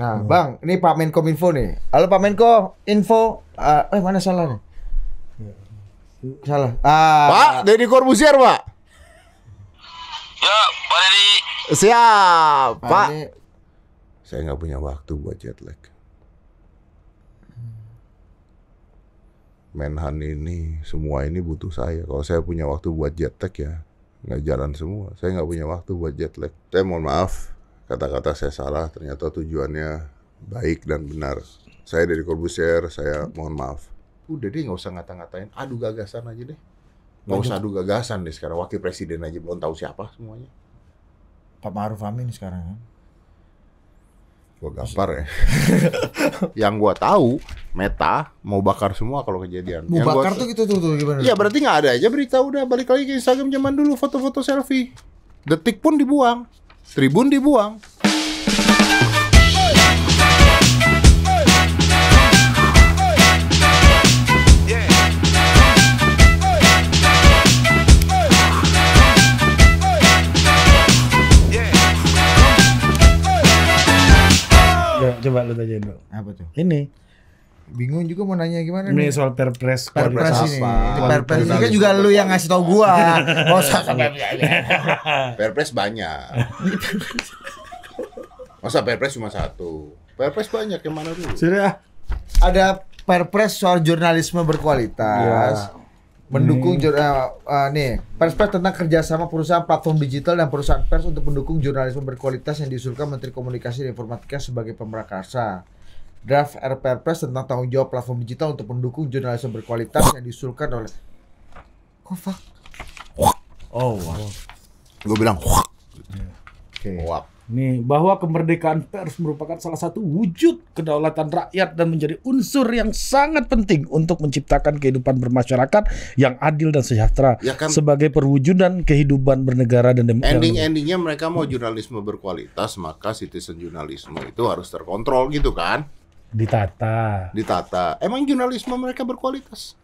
Nah, hmm. Bang, ini Pak Menko Info nih. Halo Pak Menko, info uh, eh mana salah nih? Salah. Ah, Pak Deddy Corbuzier, Pak. Ya, Pak Deddy. Siap, nah, Pak. Pak. Saya nggak punya waktu buat jet lag. Menhan ini, semua ini butuh saya. Kalau saya punya waktu buat jet lag ya, nggak jalan semua. Saya nggak punya waktu buat jet lag. Saya mohon maaf, kata-kata saya salah ternyata tujuannya baik dan benar. Saya dari Corbusier, saya mohon maaf. Udah deh nggak usah ngata-ngatain, adu gagasan aja deh. Nggak usah adu gagasan deh sekarang, wakil presiden aja belum tahu siapa semuanya. Pak Maruf Amin sekarang kan? Gua gampar ya. yang gua tahu Meta mau bakar semua kalau kejadian. Mau yang bakar gua... tuh gitu tuh, tuh gimana? Ya berarti nggak ada aja berita udah balik lagi ke Instagram zaman dulu foto-foto selfie. Detik pun dibuang. Tribun dibuang. Coba, lu tanya dulu. Apa tuh? Ini bingung juga mau nanya gimana nih, Ini soal perpres perpres, ini perpres ini kan juga lu yang ngasih tau gua oh, perpres banyak masa perpres cuma satu perpres banyak yang mana dulu sudah ada perpres soal jurnalisme berkualitas Ya mendukung hmm. jurnal, uh, eh, eh, nih perpres tentang kerjasama perusahaan platform digital dan perusahaan pers untuk mendukung jurnalisme berkualitas yang diusulkan Menteri Komunikasi dan Informatika sebagai pemerakarsa draft RPRPres tentang tanggung jawab platform digital untuk mendukung jurnalisme berkualitas yang diusulkan oleh oh, Kofa Oh, wow. Gue bilang, Wah. Okay. Wah. Nih, bahwa kemerdekaan pers merupakan salah satu wujud kedaulatan rakyat dan menjadi unsur yang sangat penting untuk menciptakan kehidupan bermasyarakat yang adil dan sejahtera ya kan, sebagai perwujudan kehidupan bernegara dan demokrasi. Ending-endingnya mereka mau jurnalisme berkualitas, maka citizen jurnalisme itu harus terkontrol gitu kan. Ditata. Ditata. Emang jurnalisme mereka berkualitas?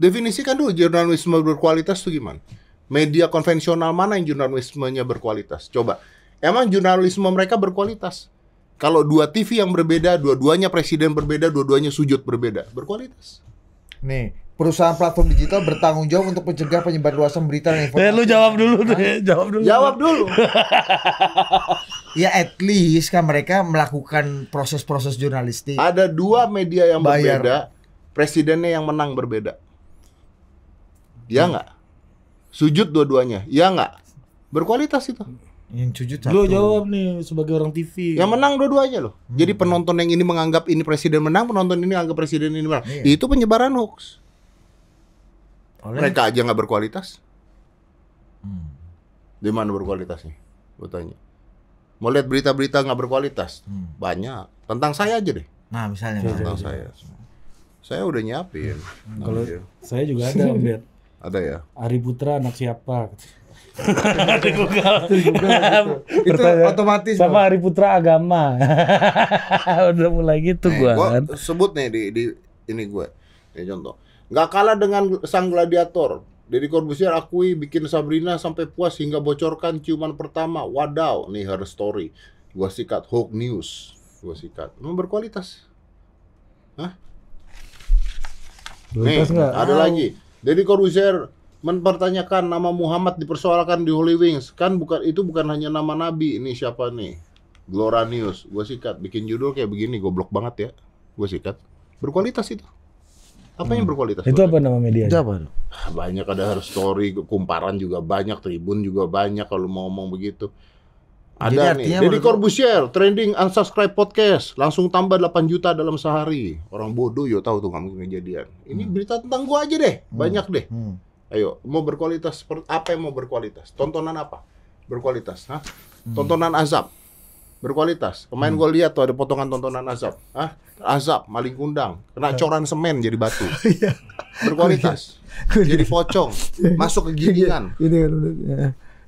Definisikan dulu jurnalisme berkualitas tuh gimana? Media konvensional mana yang jurnalismenya berkualitas? Coba. Emang jurnalisme mereka berkualitas? Kalau dua TV yang berbeda, dua-duanya presiden berbeda, dua-duanya sujud berbeda, berkualitas. Nih, perusahaan platform digital bertanggung jawab untuk mencegah penyebar luasan berita dan informasi. Eh, lu jawab dulu deh, Hah? jawab dulu. Jawab dulu. ya at least kan mereka melakukan proses-proses jurnalistik. Ada dua media yang Bayar. berbeda, presidennya yang menang berbeda. Ya hmm. nggak? Hmm. Sujud dua-duanya, ya nggak? Berkualitas itu. Yang sujud satu. Lu jawab nih sebagai orang TV. Yang menang dua-duanya loh. Hmm. Jadi penonton yang ini menganggap ini presiden menang, penonton ini anggap presiden ini menang. Iya. Itu penyebaran hoax. Oleh... Mereka aja nggak berkualitas. Hmm. Di mana berkualitasnya? Gue tanya. Mau lihat berita-berita nggak berkualitas? Hmm. Banyak. Tentang saya aja deh. Nah misalnya. Iya, Tentang misalnya. saya. Saya udah nyiapin. Hmm. Kalau ya. saya juga ada om Ada ya. Ari Putra anak siapa? Di Google. Gitu. Itu, itu otomatis. Sama Ari Putra agama. udah mulai gitu gue kan. sebut nih di, di ini gue. Ini contoh. Gak kalah dengan sang gladiator. Deddy Corbusier akui bikin Sabrina sampai puas hingga bocorkan ciuman pertama. Wadaw, nih her story. Gua sikat hoax news. Gua sikat. Memang berkualitas. Hah? Nih, gak? ada lagi. Deddy Corbusier mempertanyakan nama Muhammad dipersoalkan di Holy Wings. Kan bukan itu bukan hanya nama nabi. Ini siapa nih? Glora News. Gua sikat bikin judul kayak begini goblok banget ya. Gua sikat. Berkualitas itu. Apa yang hmm. berkualitas? Itu apa nama media? Itu apa? Ah, banyak ada harus story, kumparan juga banyak, tribun juga banyak kalau mau ngomong begitu. Ada Jadi nih, Deddy Corbusier, trending unsubscribe podcast, langsung tambah 8 juta dalam sehari. Orang bodoh yo tahu tuh kamu mungkin kejadian. Ini hmm. berita tentang gua aja deh, hmm. banyak deh. Hmm. Ayo, mau berkualitas apa yang mau berkualitas? Tontonan apa? Berkualitas, Hah? Hmm. Tontonan azab, berkualitas. Pemain hmm. gue lihat tuh ada potongan tontonan azab. Ah, azab, maling kundang, kena coran semen jadi batu. Iya. berkualitas. jadi pocong, iya. masuk ke iya. Ini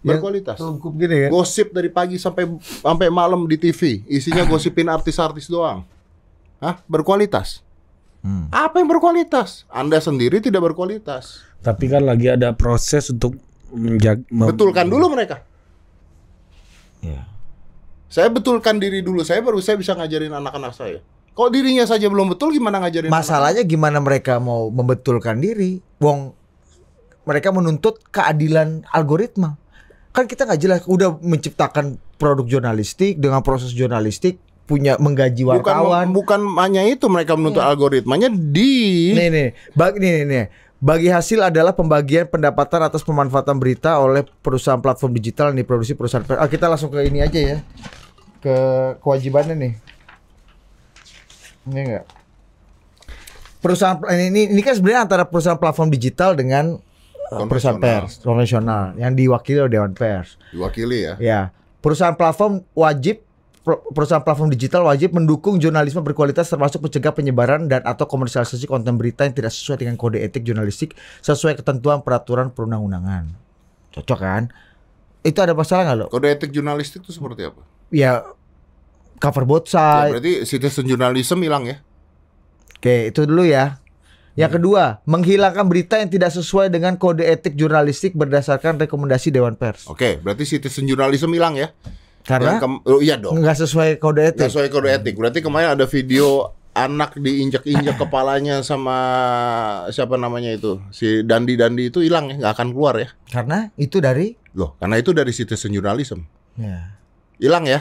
berkualitas. Ya. Gosip dari pagi sampai sampai malam di TV, isinya gosipin artis-artis doang. Hah? Berkualitas. Hmm. Apa yang berkualitas? Anda sendiri tidak berkualitas. Tapi kan lagi ada proses untuk menjaga. Betulkan dulu mereka. Ya. Saya betulkan diri dulu saya baru saya bisa ngajarin anak-anak saya. Kok dirinya saja belum betul gimana ngajarin? Masalahnya anak -anak? gimana mereka mau membetulkan diri? Wong mereka menuntut keadilan algoritma. Kan kita nggak jelas udah menciptakan produk jurnalistik dengan proses jurnalistik punya menggaji wartawan. Bukan, bukan hanya itu mereka menuntut hmm. algoritmanya di Nih nih, bag nih nih. nih. Bagi hasil adalah pembagian pendapatan atas pemanfaatan berita oleh perusahaan platform digital yang diproduksi perusahaan. Ah, kita langsung ke ini aja ya. Ke kewajibannya nih. Ini enggak. Perusahaan ini ini kan sebenarnya antara perusahaan platform digital dengan eh, perusahaan pers konvensional yang diwakili oleh dewan pers. Diwakili ya. Ya. Perusahaan platform wajib perusahaan platform digital wajib mendukung jurnalisme berkualitas termasuk mencegah penyebaran dan atau komersialisasi konten berita yang tidak sesuai dengan kode etik jurnalistik sesuai ketentuan peraturan perundang-undangan. Cocok kan? Itu ada masalah nggak lo? Kode etik jurnalistik itu seperti apa? Ya cover both ya, side. Ya, berarti citizen journalism hilang ya? Oke, itu dulu ya. Yang iya. kedua, menghilangkan berita yang tidak sesuai dengan kode etik jurnalistik berdasarkan rekomendasi Dewan Pers. Oke, berarti citizen journalism hilang ya? Karena oh, iya dong. Enggak sesuai kode etik. Enggak sesuai kode etik. Berarti kemarin ada video anak diinjak-injak kepalanya sama siapa namanya itu si Dandi Dandi itu hilang ya nggak akan keluar ya karena itu dari loh karena itu dari citizen journalism ya hilang ya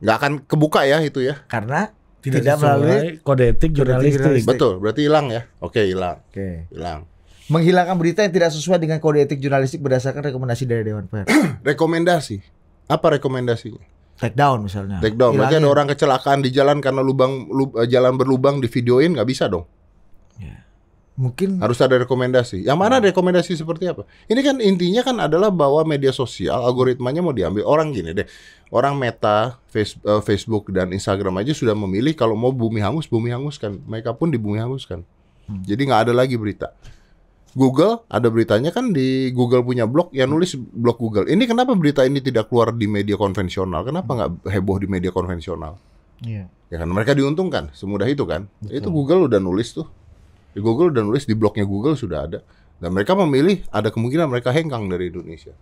nggak akan kebuka ya itu ya karena tidak, tidak melalui kode etik jurnalistik betul berarti hilang ya oke hilang oke hilang Menghilangkan berita yang tidak sesuai dengan kode etik jurnalistik berdasarkan rekomendasi dari Dewan Pers. rekomendasi. Apa rekomendasinya? Take down misalnya. Take down. Berarti ada orang kecelakaan di jalan karena lubang lub, eh, jalan berlubang di videoin nggak bisa dong. Ya. Mungkin harus ada rekomendasi. Yang mana ya. rekomendasi seperti apa? Ini kan intinya kan adalah bahwa media sosial algoritmanya mau diambil orang gini deh. Orang Meta, eh, Facebook dan Instagram aja sudah memilih kalau mau bumi hangus, bumi hanguskan. Mereka pun di bumi hanguskan. Hmm. Jadi nggak ada lagi berita. Google ada beritanya kan di Google punya blog yang nulis blog Google. Ini kenapa berita ini tidak keluar di media konvensional? Kenapa nggak heboh di media konvensional? Iya. Ya kan mereka diuntungkan, semudah itu kan. Betul. Itu Google udah nulis tuh. Di Google udah nulis di blognya Google sudah ada. Dan mereka memilih ada kemungkinan mereka hengkang dari Indonesia.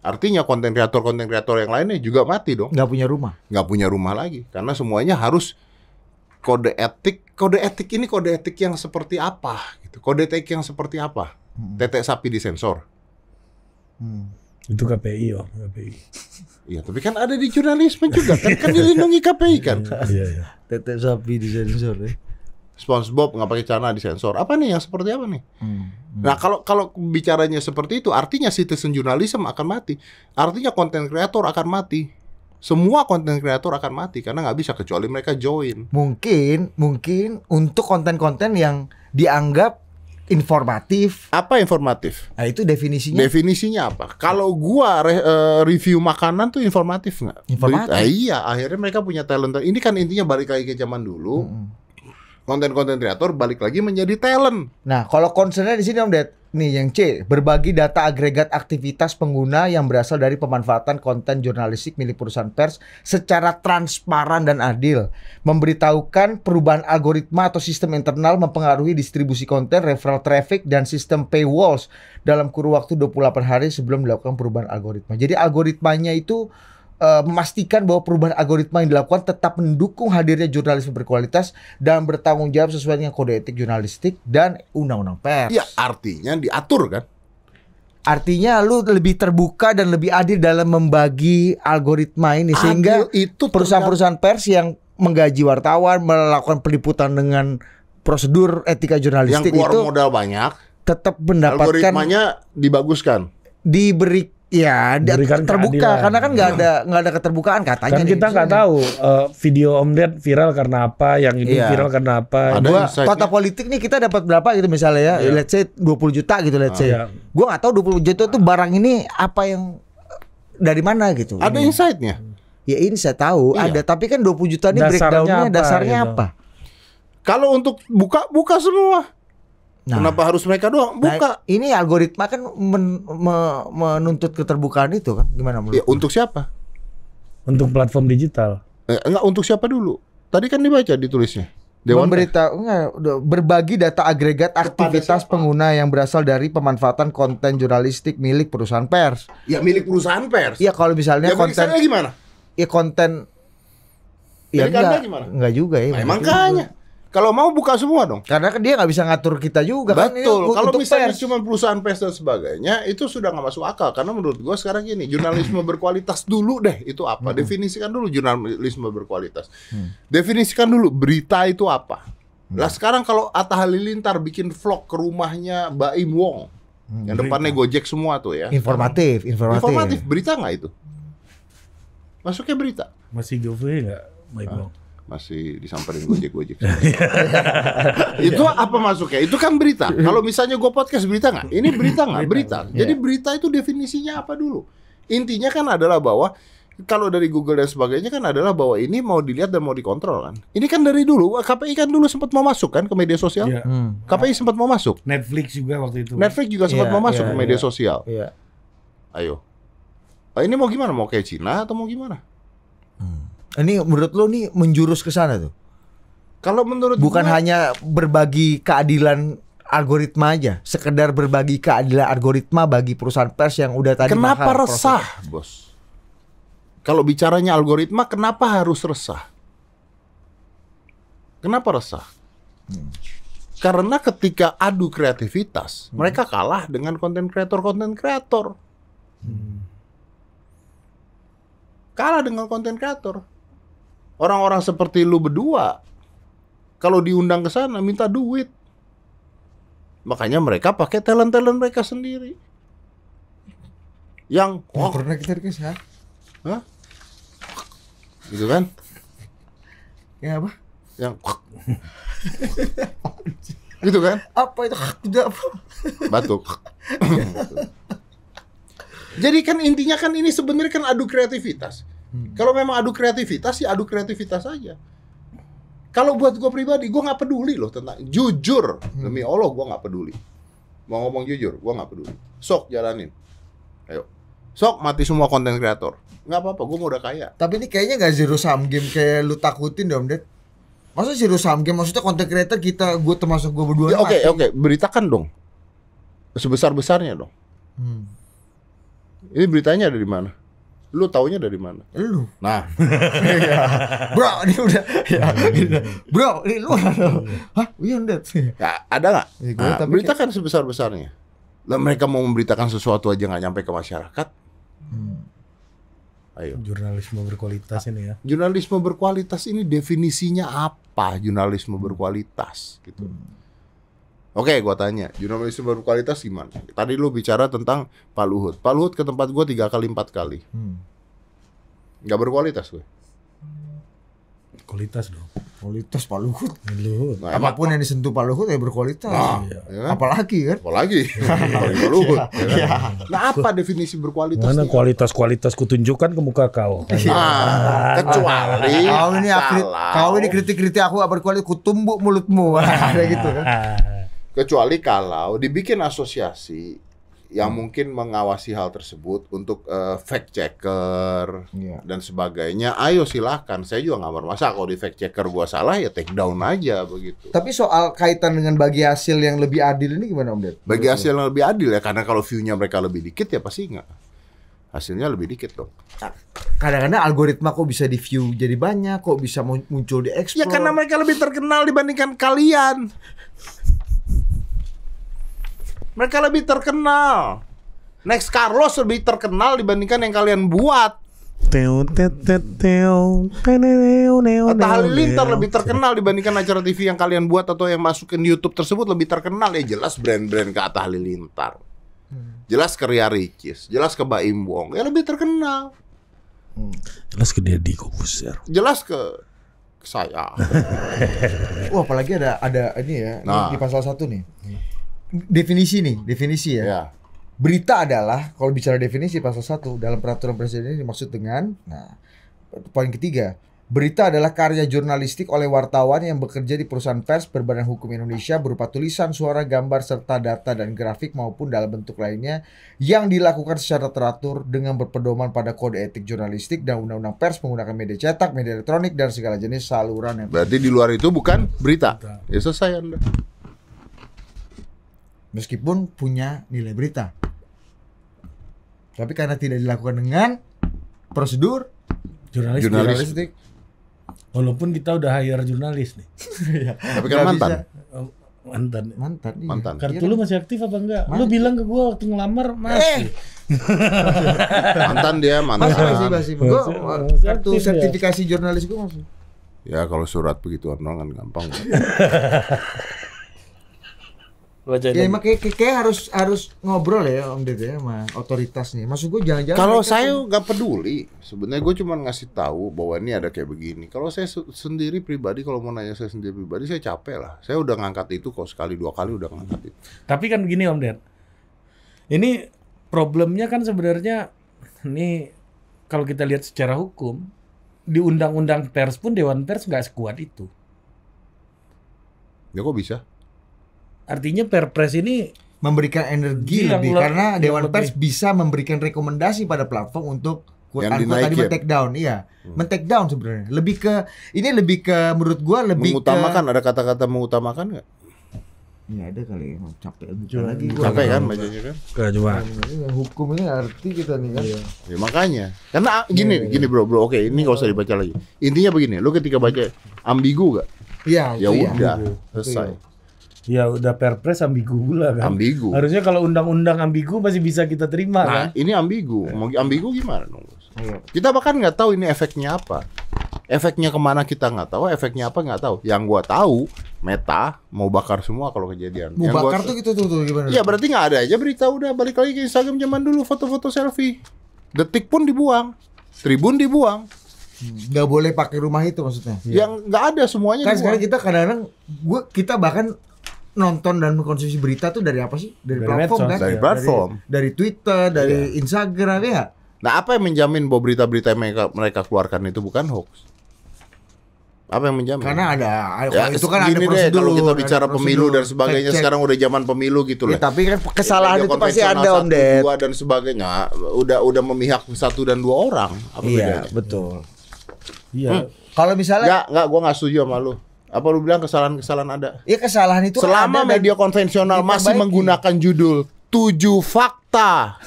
Artinya konten kreator konten kreator yang lainnya juga mati dong. Nggak punya rumah. Nggak punya rumah lagi karena semuanya harus kode etik kode etik ini kode etik yang seperti apa gitu kode etik yang seperti apa hmm. tetek sapi disensor hmm. itu KPI ya KPI Iya, tapi kan ada di jurnalisme juga kan kan dilindungi KPI kan. Iya, iya, iya. Tetek sapi disensor ya. SpongeBob nggak pakai celana disensor. Apa nih yang seperti apa nih? Hmm, hmm. Nah, kalau kalau bicaranya seperti itu artinya citizen journalism akan mati. Artinya konten kreator akan mati semua konten kreator akan mati karena nggak bisa kecuali mereka join. Mungkin, mungkin untuk konten-konten yang dianggap informatif. Apa informatif? Nah, itu definisinya. Definisinya apa? Kalau gua re e, review makanan tuh informatif nggak? Informatif. Berita, iya, akhirnya mereka punya talent. Ini kan intinya balik lagi ke zaman dulu. Hmm konten-konten kreator balik lagi menjadi talent. Nah, kalau concernnya di sini Om Ded, nih yang C, berbagi data agregat aktivitas pengguna yang berasal dari pemanfaatan konten jurnalistik milik perusahaan pers secara transparan dan adil. Memberitahukan perubahan algoritma atau sistem internal mempengaruhi distribusi konten, referral traffic, dan sistem paywalls dalam kurun waktu 28 hari sebelum dilakukan perubahan algoritma. Jadi algoritmanya itu uh, memastikan bahwa perubahan algoritma yang dilakukan tetap mendukung hadirnya jurnalisme berkualitas dan bertanggung jawab sesuai dengan kode etik jurnalistik dan undang-undang pers. Iya, artinya diatur kan? Artinya lu lebih terbuka dan lebih adil dalam membagi algoritma ini adil sehingga itu perusahaan-perusahaan pers yang menggaji wartawan melakukan peliputan dengan prosedur etika jurnalistik yang keluar itu modal banyak tetap mendapatkan algoritmanya dibaguskan diberi Iya, berikan terbuka keadilan. karena kan nggak ada nggak ada keterbukaan katanya. Kan kita nggak kan. tahu uh, video Om Ded viral karena apa, yang ini iya. viral karena apa. Ada gua, politik nih kita dapat berapa gitu misalnya ya, iya. let's say 20 juta gitu let's say. Ah, iya. Gua nggak tahu 20 juta itu barang ini apa yang dari mana gitu. Ada ini. insightnya. Ya ini saya tahu iya. ada, tapi kan 20 juta ini breakdownnya dasarnya apa? Dasarnya gitu. apa? Kalau untuk buka buka semua Nah, Kenapa harus mereka doang? Nah, Buka. Nah, ini algoritma kan men, me, menuntut keterbukaan itu kan? Gimana menurut? Ya, untuk siapa? Untuk platform digital. Eh, enggak untuk siapa dulu? Tadi kan dibaca ditulisnya. Dewan memberitahu enggak, berbagi data agregat aktivitas pengguna yang berasal dari pemanfaatan konten jurnalistik milik perusahaan pers. Ya milik perusahaan pers. Iya kalau misalnya ya, konten gimana? Ya konten Ya enggak, gimana? enggak juga ya. Nah, Juga. Kalau mau buka semua dong. Karena dia nggak bisa ngatur kita juga kan, Betul. kan. Kalau misalnya pers. cuma perusahaan pers dan sebagainya itu sudah nggak masuk akal karena menurut gue sekarang gini, jurnalisme berkualitas dulu deh itu apa? Hmm. Definisikan dulu jurnalisme berkualitas. Hmm. Definisikan dulu berita itu apa? Hmm. Lah sekarang kalau Atta Halilintar bikin vlog ke rumahnya Baim Wong hmm. yang depannya Gojek semua tuh ya. Informatif, informatif. Informatif berita nggak itu? Masuknya berita. Masih gue nggak Baim Wong? masih disamperin gojek gojek. Iya. itu apa masuknya? Itu kan berita. Kalau misalnya gue podcast berita nggak? Ini berita nggak? Berita. Iya. Jadi berita itu definisinya apa dulu? Intinya kan adalah bahwa kalau dari Google dan sebagainya kan adalah bahwa ini mau dilihat dan mau dikontrol kan. Ini kan dari dulu KPI kan dulu sempat mau masuk kan ke media sosial. Yeah. Hmm. KPI sempat mau masuk. Netflix juga waktu itu. Netflix juga iya, sempat yeah, mau masuk yeah, ke media yeah. sosial. Yeah. Ayo. Ah, ini mau gimana? Mau kayak Cina atau mau gimana? Ini menurut lo nih menjurus ke sana tuh. Kalau menurut bukan gue, hanya berbagi keadilan algoritma aja, sekedar berbagi keadilan algoritma bagi perusahaan pers yang udah tadi Kenapa resah, proses. Bos? Kalau bicaranya algoritma, kenapa harus resah? Kenapa resah? Hmm. Karena ketika adu kreativitas, hmm. mereka kalah dengan konten kreator konten kreator. Hmm. Kalah dengan konten kreator. Orang-orang seperti lu berdua kalau diundang ke sana minta duit. Makanya mereka pakai talent-talent mereka sendiri. Yang nah, oh, pernah kita dikasih, ya? Hah? Gitu kan? Yang apa? Yang gitu kan? Apa itu? Tidak apa. Batuk. Jadi kan intinya kan ini sebenarnya kan adu kreativitas. Hmm. Kalau memang adu kreativitas sih ya adu kreativitas saja. Kalau buat gue pribadi, gue nggak peduli loh tentang jujur hmm. demi Allah gue nggak peduli. Mau ngomong jujur, gue nggak peduli. Sok jalanin, ayo. Sok mati semua konten kreator. Nggak apa-apa, gue udah kaya. Tapi ini kayaknya nggak zero sum game kayak lu takutin dong, Dad. Masa zero sum game maksudnya konten kreator kita, gue termasuk gue berdua. Oke ya, oke, okay, okay. beritakan dong sebesar besarnya dong. Hmm. Ini beritanya ada di mana? Lu taunya dari mana? Lu. Nah. ya. Bro, ini udah ya. Bro, ini lu. Hah, on iya, that. Ya, ada nggak? Ya, nah, beritakan sebesar-besarnya. Lah mereka mau memberitakan sesuatu aja nggak nyampe ke masyarakat. Hmm. Ayo. Jurnalisme berkualitas ini ya. Jurnalisme berkualitas ini definisinya apa? Jurnalisme berkualitas gitu. Hmm Oke, okay, gua tanya, jurnalisme berkualitas gimana? Tadi lu bicara tentang Pak Luhut. Pak Luhut ke tempat gua tiga kali, empat kali. Hmm. Gak berkualitas gue. Kualitas dong. Kualitas Pak Luhut. Luhut. Nah, Apapun yang disentuh Pak Luhut ya berkualitas. Nah, iya. ya. Ya. Apalagi kan? Apalagi. Pak Luhut. ya, ya. Nah apa definisi berkualitas? Mana kualitas-kualitas kutunjukkan ke muka kau. Ya. kecuali kau ini kau ini kritik-kritik aku berkualitas kutumbuk mulutmu. kayak gitu kan. Ah. Kecuali kalau dibikin asosiasi yang hmm. mungkin mengawasi hal tersebut untuk uh, fact checker yeah. dan sebagainya. Ayo silahkan, saya juga nggak merasa kalau di fact checker gua salah ya take down aja begitu. Tapi soal kaitan dengan bagi hasil yang lebih adil ini gimana Om Ded? Bagi hasil yang lebih adil ya karena kalau view-nya mereka lebih dikit ya pasti nggak hasilnya lebih dikit dong. Ah. Kadang-kadang algoritma kok bisa di view jadi banyak, kok bisa muncul di ya, explore. Ya karena mereka lebih terkenal dibandingkan kalian. Mereka lebih terkenal. Next Carlos lebih terkenal dibandingkan yang kalian buat. Teo teo teo Atta Halilintar lebih terkenal dibandingkan acara TV yang kalian buat atau yang masukin ke YouTube tersebut lebih terkenal ya jelas brand-brand ke Atta Halilintar. Jelas ke Ria Ricis, jelas ke Mbak Wong, ya lebih terkenal. Jelas ke Deddy Kobuser. Jelas ke saya. Wah, apalagi ada ada ini ya, nah. di pasal satu nih definisi nih, definisi ya. ya. Berita adalah kalau bicara definisi pasal 1 dalam peraturan presiden ini dimaksud dengan nah poin ketiga, berita adalah karya jurnalistik oleh wartawan yang bekerja di perusahaan pers berbadan hukum Indonesia berupa tulisan, suara, gambar serta data dan grafik maupun dalam bentuk lainnya yang dilakukan secara teratur dengan berpedoman pada kode etik jurnalistik dan undang-undang pers menggunakan media cetak, media elektronik dan segala jenis saluran yang Berarti di luar itu bukan berita. Ya selesai Anda meskipun punya nilai berita. Tapi karena tidak dilakukan dengan prosedur jurnalis jurnalistik. Walaupun kita udah hire jurnalis nih. Iya. Tapi kan mantan. Bisa. Oh, mantan. Mantan. Iya. Mantan. Kartu iya. lu kan? masih aktif apa enggak? Mantan. Lu bilang ke gua waktu ngelamar masih. Eh. mantan dia, mantan. Masih, masih, masih. Gua masih kartu sertifikasi ya. jurnalis gua masih. Ya kalau surat begitu orang kan gampang. Wajah ya emang kayak, kayak harus harus ngobrol ya Om Dede ya, sama otoritas nih. Maksud gue jangan-jangan Kalau saya nggak peduli. Sebenarnya gue cuma ngasih tahu bahwa ini ada kayak begini. Kalau saya sendiri pribadi kalau mau nanya saya sendiri pribadi saya capek lah. Saya udah ngangkat itu kok sekali dua kali udah ngangkat itu. Tapi kan begini Om Ded. Ini problemnya kan sebenarnya ini kalau kita lihat secara hukum di undang-undang pers pun dewan pers nggak sekuat itu. Ya kok bisa? Artinya Perpres ini memberikan energi iya, lebih karena Dewan lebih. Pers bisa memberikan rekomendasi pada platform untuk kuat yang tadi ya. take down iya hmm. men-take down sebenarnya lebih ke ini lebih ke menurut gua lebih mengutamakan ke, ada kata-kata mengutamakan nggak Iya ada kali ya, capek juga lagi gua. Capek kan bacanya kan? Gak Hukum ini arti kita nih kan. Iya. Ya makanya. Karena ah, gini ya, gini bro, bro. Oke, ini enggak usah dibaca lagi. Intinya begini, lu ketika baca ambigu gak? Iya, ya, ya udah, ya. selesai. Ya udah perpres ambigu pula kan. Ambigu. Harusnya kalau undang-undang ambigu masih bisa kita terima nah, kan. ini ambigu. Mau ambigu gimana dong? Iya. Kita bahkan nggak tahu ini efeknya apa. Efeknya kemana kita nggak tahu, efeknya apa nggak tahu. Yang gua tahu, Meta mau bakar semua kalau kejadian. Mau Yang bakar gua... tuh gitu tuh, tuh gimana? Iya berarti nggak ada aja berita udah balik lagi ke Instagram zaman dulu foto-foto selfie. Detik pun dibuang, Tribun dibuang, nggak boleh pakai rumah itu maksudnya Yang nggak ada semuanya kan sekarang kita kadang-kadang gua kita bahkan nonton dan mengkonsumsi berita tuh dari apa sih? Dari, dari platform kan? Dari iya. platform. Dari, dari Twitter, dari yeah. Instagram ya. Nah, apa yang menjamin bahwa berita-berita mereka mereka keluarkan itu bukan hoax? Apa yang menjamin? Karena ada ya, itu kan ada prosedur. Deh, kalau kita bicara prosedur, pemilu dan sebagainya cek, sekarang udah zaman pemilu gitu ya, tapi kan iya, kesalahan ya, itu pasti ada Om Ded. Dua dan sebagainya udah udah memihak satu dan dua orang. iya, betul. Iya. Hmm. Kalau misalnya Enggak, enggak gue enggak setuju sama lu. Apa lu bilang kesalahan-kesalahan ada? Iya kesalahan itu Selama ada media konvensional masih menggunakan judul tujuh fakta.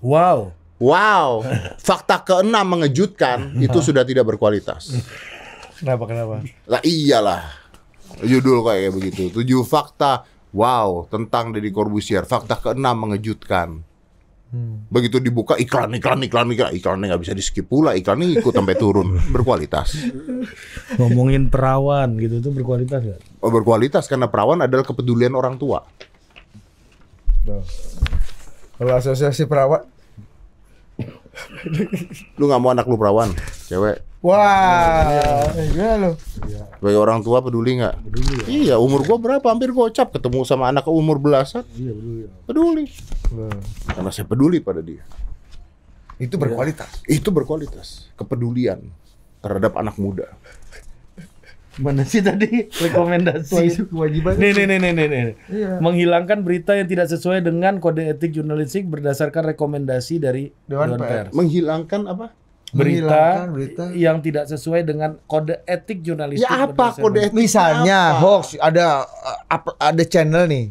Wow. Wow. Fakta keenam mengejutkan itu sudah tidak berkualitas. Kenapa kenapa? Lah iyalah. Judul kayak begitu. Tujuh fakta Wow, tentang Deddy Corbusier. Fakta keenam mengejutkan. Hmm. Begitu dibuka iklan iklan iklan iklan iklannya nggak bisa di skip pula iklannya ikut sampai turun berkualitas. Ngomongin perawan gitu tuh berkualitas gak? Oh, berkualitas karena perawan adalah kepedulian orang tua. Nah. Kalau asosiasi perawan, lu nggak mau anak lu perawan, cewek? Wah, wow. Iya, iya. loh. lu. Iya. orang tua peduli nggak? Ya. Iya, umur gua berapa? Hampir gocap ketemu sama anak umur belasan. Iya, peduli. Ya. Peduli. Nah. Karena saya peduli pada dia. Itu berkualitas. Ya. Itu berkualitas. Kepedulian terhadap anak muda. Mana sih tadi rekomendasi? Kewajiban. Nih, nih, nih, nih, nih, nih. Iya. Menghilangkan berita yang tidak sesuai dengan kode etik jurnalistik berdasarkan rekomendasi dari Dewan, Pers. Menghilangkan apa? berita, berita yang tidak sesuai dengan kode etik jurnalistik. Ya apa kode etik? Misalnya apa? hoax ada uh, ada channel nih.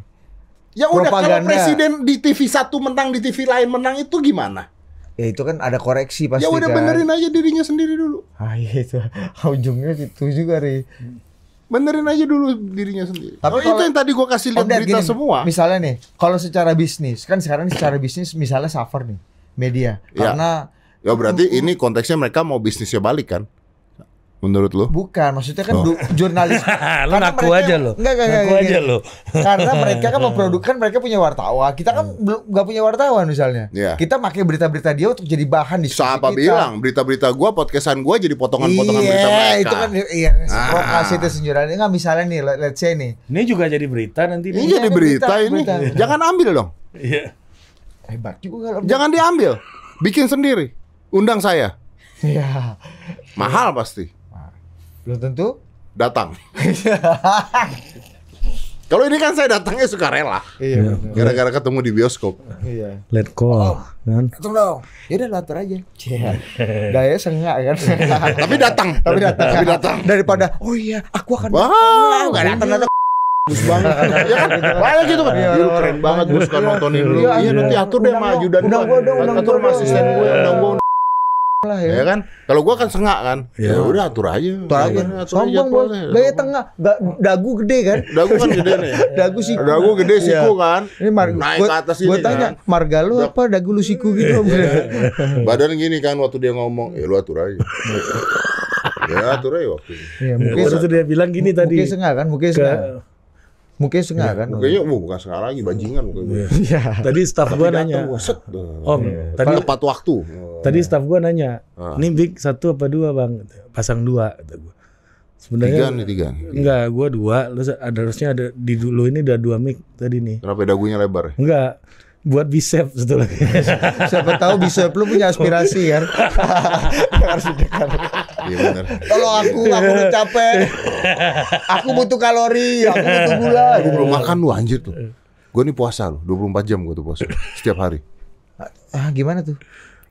Ya udah kalau presiden di TV satu menang di TV lain menang itu gimana? Ya itu kan ada koreksi pasti Ya udah kan. benerin aja dirinya sendiri dulu. Ah iya itu ujungnya itu juga ri. Benerin aja dulu dirinya sendiri. Tapi oh, kalau, itu yang tadi gua kasih lihat oh, berita gini, semua. Misalnya nih, kalau secara bisnis kan sekarang secara bisnis misalnya suffer nih media ya. karena Ya berarti hmm. ini konteksnya mereka mau bisnisnya balik kan? Menurut lo? Bukan, maksudnya kan oh. jurnalis. lo ngaku aja lo. Enggak, enggak, ngaku enggak, aja lo. karena mereka kan memproduksikan mereka punya wartawan. Kita kan hmm. belum gak punya wartawan misalnya. Yeah. Kita pakai berita-berita dia untuk jadi bahan di Siapa bilang berita-berita gua podcastan gua jadi potongan-potongan yeah, berita mereka. itu kan iya ah. itu senjuran. Enggak misalnya nih let's say nih. Ini juga jadi berita nanti. Ini, ini jadi iya, berita, berita ini. Berita. Jangan ambil dong. Iya. Hebat juga kalau Jangan diambil. Bikin sendiri undang saya. Iya. Mahal pasti. Belum tentu. Datang. Iya. Kalau ini kan saya datangnya suka rela. Iya. iya. Gara-gara ketemu di bioskop. Iya. Let call. Oh, kan? Datang dong. Ya udah latar aja. Iya. Yeah. Daya sengak kan. Tapi datang. Tapi datang. Tapi datang. Daripada oh iya, aku akan wow, datang. Enggak datang datang. Bus banget. ya kan? Banyak gitu kan. Iya, keren banget bus kan nontonin lu. Iya, iya, nanti atur deh sama ajudan Udah gua dong, Atur sama asisten gua, Udah gua lah ya. ya kan kalau gua kan sengak kan ya, ya udah atur aja atur aja sombong gua gaya tengah da dagu gede kan dagu kan gede nih dagu siku dagu gede ya. siku kan ini mar naik gua, ke atas ini gua tanya kan? marga lu apa dagu lu siku gitu ya. badan gini kan waktu dia ngomong ya lu atur aja ya atur aja waktu ya, mungkin ya, dia bilang gini tadi mungkin sengak kan mungkin sengak Mukanya sengah ya, kan? Mukanya oh, bukan sekarang lagi, bajingan mukanya. Iya. iya. tadi staff gue nanya. Oh, Om, ya. tadi tepat waktu. Tadi staff gue nanya, ini ah. big satu apa dua bang? Pasang dua, kata gua. Sebenarnya tiga nih tiga. Enggak, gue dua. Terus ada harusnya ada di dulu ini ada dua mic tadi nih. Kenapa dagunya lebar? Ya? Enggak buat bisep sebetulnya. Siapa tahu bisep lu punya aspirasi kan. yang harus didengar. Iya benar. Kalau aku aku udah capek. Aku butuh kalori, aku butuh gula. Gue belum makan lu anjir tuh. Gue nih puasa lu, 24 jam gue tuh puasa setiap hari. Ah, ah gimana tuh?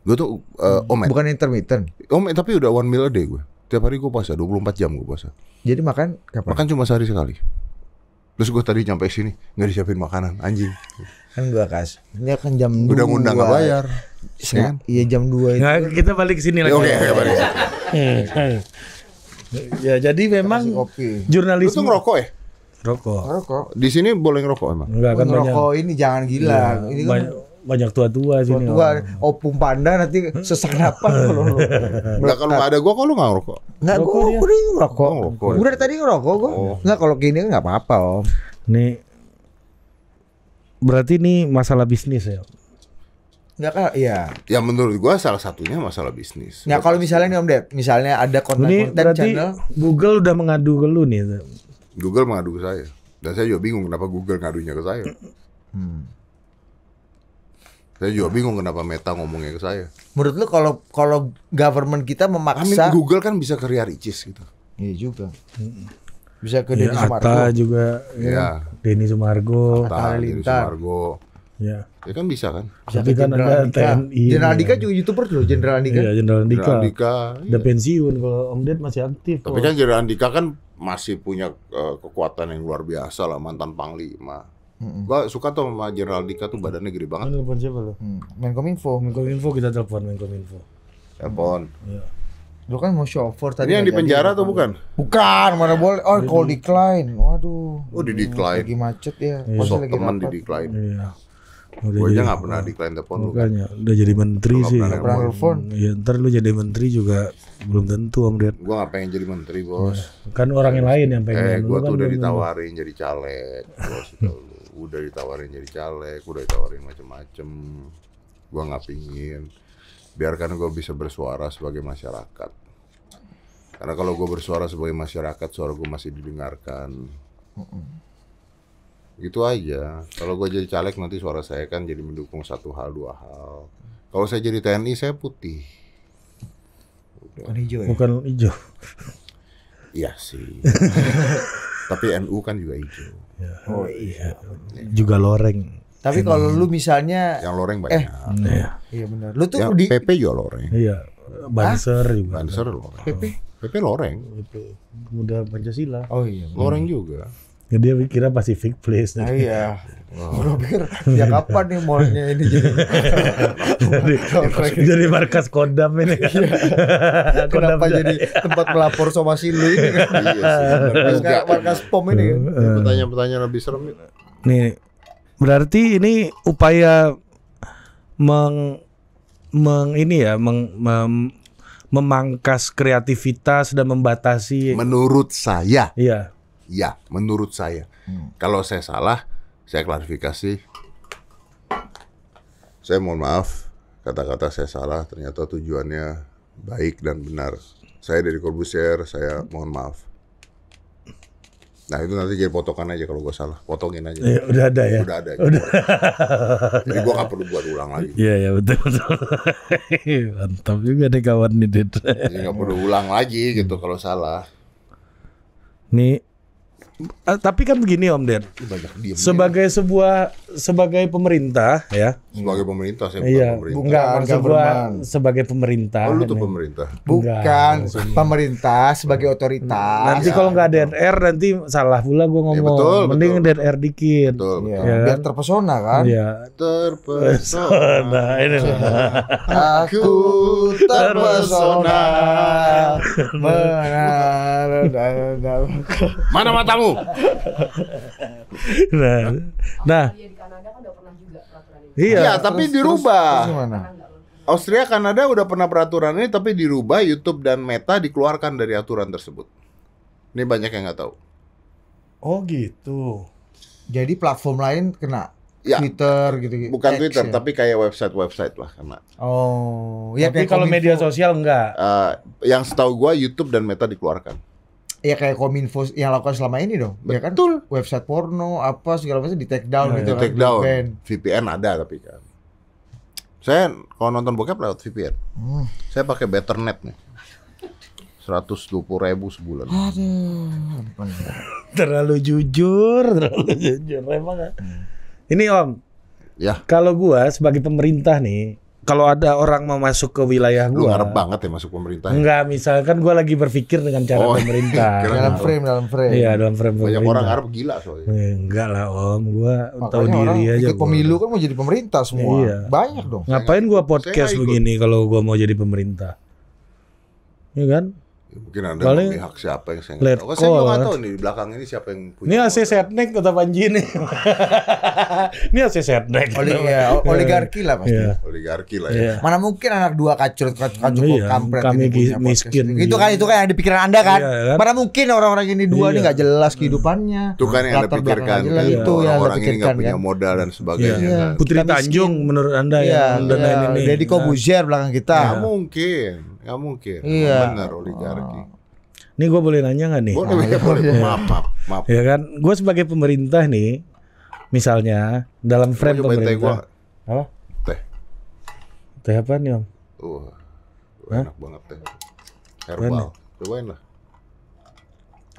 Gue tuh uh, omet. Bukan intermittent. omek tapi udah one meal a day gue. Tiap hari gue puasa, 24 jam gue puasa. Jadi makan kapan? Makan cuma sehari sekali. Terus gue tadi nyampe sini nggak disiapin makanan, anjing. Kan gue kas. Ini akan jam dua Udah ngundang nggak bayar. Iya, kan? iya jam dua itu. Nah, kita balik ke sini lagi. Ya, oke, okay, balik. ya jadi memang jurnalis itu ngerokok ya? Rokok. Rokok. Di sini boleh ngerokok emang? Enggak kan ngerokok ini jangan gila. Ya, ini kan banyak tua-tua sini. Tua, oh. opung panda nanti sesak napas kalau nggak kalau nggak ada gua kok nggak enggak ngerokok. Enggak gua gua ngerokok. ngerokok. Gua udah tadi ngerokok gua. Enggak oh. kalau gini kan nggak apa-apa, Om. Nih berarti ini masalah bisnis ya. Enggak kan, iya. Ya menurut gua salah satunya masalah bisnis. Nah, kalau misalnya nih Om Dep, misalnya ada konten-konten channel Google udah mengadu ke lu nih. Google mengadu ke saya. Dan saya juga bingung kenapa Google ngadunya ke saya. Hmm. Saya juga bingung kenapa Meta ngomongnya ke saya. Menurut lu kalau kalau government kita memaksa mean, Google kan bisa ke Ria Ricis gitu. Iya juga. Bisa ke ya, Denny Sumargo. juga. Ya. ya. Denny Sumargo. Atta, Atta Sumargo. Iya, ya kan bisa kan. Bisa Tapi kan ada TNI. Jenderal Andika juga youtuber loh, Jenderal Andika. Iya, Jenderal Andika. Andika. Iya. Udah pensiun kalau Om Ded masih aktif. Tapi kan Jenderal Andika kan masih punya uh, kekuatan yang luar biasa lah mantan panglima Mm-mm. Gua suka tuh sama Geraldika tuh badannya gede banget. telepon siapa lo? Hmm. Menkominfo. Menkominfo kita telepon Menkominfo. Telepon. Iya. Lu kan mau chauffeur tadi. Ini yang di penjara tuh bukan? Bukan, mana iya. boleh. Oh, iya. call decline. Waduh. Oh, di decline. Lagi macet ya. Iya. teman di decline. Iya. Udah gue aja gak pernah decline telepon lu kan Udah jadi menteri sih Gak pernah telepon Ya ntar lu jadi menteri juga Belum tentu Om Ded gua gak pengen jadi menteri iya. bos Kan orang yang lain yang pengen Eh gue tuh kan udah ditawarin jadi caleg Bos udah ditawarin jadi caleg udah ditawarin macem-macem gue nggak pingin biarkan gue bisa bersuara sebagai masyarakat karena kalau gue bersuara sebagai masyarakat suara gue masih didengarkan gitu aja kalau gue jadi caleg nanti suara saya kan jadi mendukung satu hal dua hal kalau saya jadi TNI saya putih Udah. bukan hijau ya? bukan hijau iya sih Tapi NU kan juga hijau. Ya. Oh iya. Juga loreng. Tapi kalau lu misalnya yang loreng eh, banyak. Eh, iya. Iya benar. Lu tuh ya, di PP juga loreng. Iya. Banser juga. Banser loreng. PP. PP loreng. Muda Pancasila. Oh iya. Bener. Loreng juga. Ya, dia kira Pacific Place. Nah, iya. Oh. Gue pikir ya kapan nih mallnya ini jadi jadi, jadi markas kodam ini kan. Iya. kodam Kenapa jadi tempat melapor si lu ini kan? iya sih. Markas, markas pom ini kan. Pertanyaan-pertanyaan lebih serem. Nih, berarti ini upaya meng meng ini ya meng, mem, memangkas kreativitas dan membatasi menurut saya. Iya Ya, menurut saya. Hmm. Kalau saya salah, saya klarifikasi. Saya mohon maaf, kata-kata saya salah. Ternyata tujuannya baik dan benar. Saya dari Corbusier, saya mohon maaf. Nah itu nanti jadi potongan aja kalau gue salah, potongin aja. Ya, udah ada ya. Udah ada. Udah. Jadi gue gak perlu buat ulang lagi. Iya iya betul betul. Mantap juga deh kawan nih Jadi gak perlu ulang lagi gitu kalau salah. Nih uh, tapi kan begini Om Ded Sebagai sebuah sebagai pemerintah ya. Sebagai pemerintah saya iya, pemerintah. Bukan, sebuah sebagai pemerintah. Oh, lu tuh pemerintah. Bukan pemerintah sebagai otoritas. Nanti kalau nggak DNR nanti salah pula gue ya, ngomong. Ya, betul, Mending betul. DNR dikit. Betul, iya, betul. Ya. Biar terpesona kan? Ya. Terpesona. Nah, ini. Aku terpesona. Mana matamu? nah, nah. Iya, ya, tapi terus, dirubah. Terus, Austria, Kanada udah pernah peraturan ini, tapi dirubah YouTube dan Meta dikeluarkan dari aturan tersebut. Ini banyak yang nggak tahu. Oh gitu. Jadi platform lain kena ya. Twitter gitu. Bukan X, Twitter, ya? tapi kayak website-website lah kena. Oh, ya. Tapi kalau media sosial nggak Uh, eh, yang setahu gue YouTube dan Meta dikeluarkan ya kayak kominfo yang lakukan selama ini dong Betul. ya kan website porno apa segala macam di take down nah, gitu ya, kan take down VPN. VPN ada tapi kan saya kalau nonton bokep lewat VPN hmm. saya pakai betternet nih seratus dua puluh ribu sebulan. Aduh, terlalu jujur, terlalu jujur, emang. Ya. Hmm. Ini Om, ya. Kalau gua sebagai pemerintah nih, kalau ada orang mau masuk ke wilayah gua. Lu ngarep banget ya masuk pemerintah. Enggak, ya? misalkan gua lagi berpikir dengan cara oh, iya. pemerintah. dalam frame, dalam frame. Iya, dalam frame. Banyak pemerintah. orang ngarep gila soalnya. enggak eh, lah, Om. Gua Makanya tahu diri aja. Ikut pemilu kan mau jadi pemerintah semua. Iya. Banyak dong. Ngapain gua podcast begini kalau gua mau jadi pemerintah? Iya kan? Ya, mungkin Anda Paling memihak siapa yang saya nggak tahu. Saya nggak tahu kan? nih di belakang ini siapa yang punya. Ini AC setnek kata Panji ini. ini AC setnek. Oli, ya, oligarki lah pasti. Yeah. Oligarki lah ya. Yeah. Mana mungkin anak dua kacur kacur yeah. kampret Kami ini punya miskin. Podcast. Itu kan itu kan yang dipikiran Anda kan. Yeah, kan? Mana mungkin orang-orang ini dua yeah. ini iya. nggak jelas kehidupannya. Itu kan yang Anda pikirkan. Kan? Iya. Itu yang Anda Orang ini nggak punya modal dan sebagainya. Putri Tanjung menurut Anda ya yang dan nah. Kobuzier belakang kita. Mungkin nggak mungkin iya. benar oligarki oh. Nih gue boleh nanya nggak nih? Boleh, nah, boleh. Ya. Maaf, maaf, maaf. Ya kan, gue sebagai pemerintah nih, misalnya dalam frame pemerintah. Teh gua. Apa? Teh. Teh apa nih om? Uh, enak banget teh. Herbal. Cobain lah.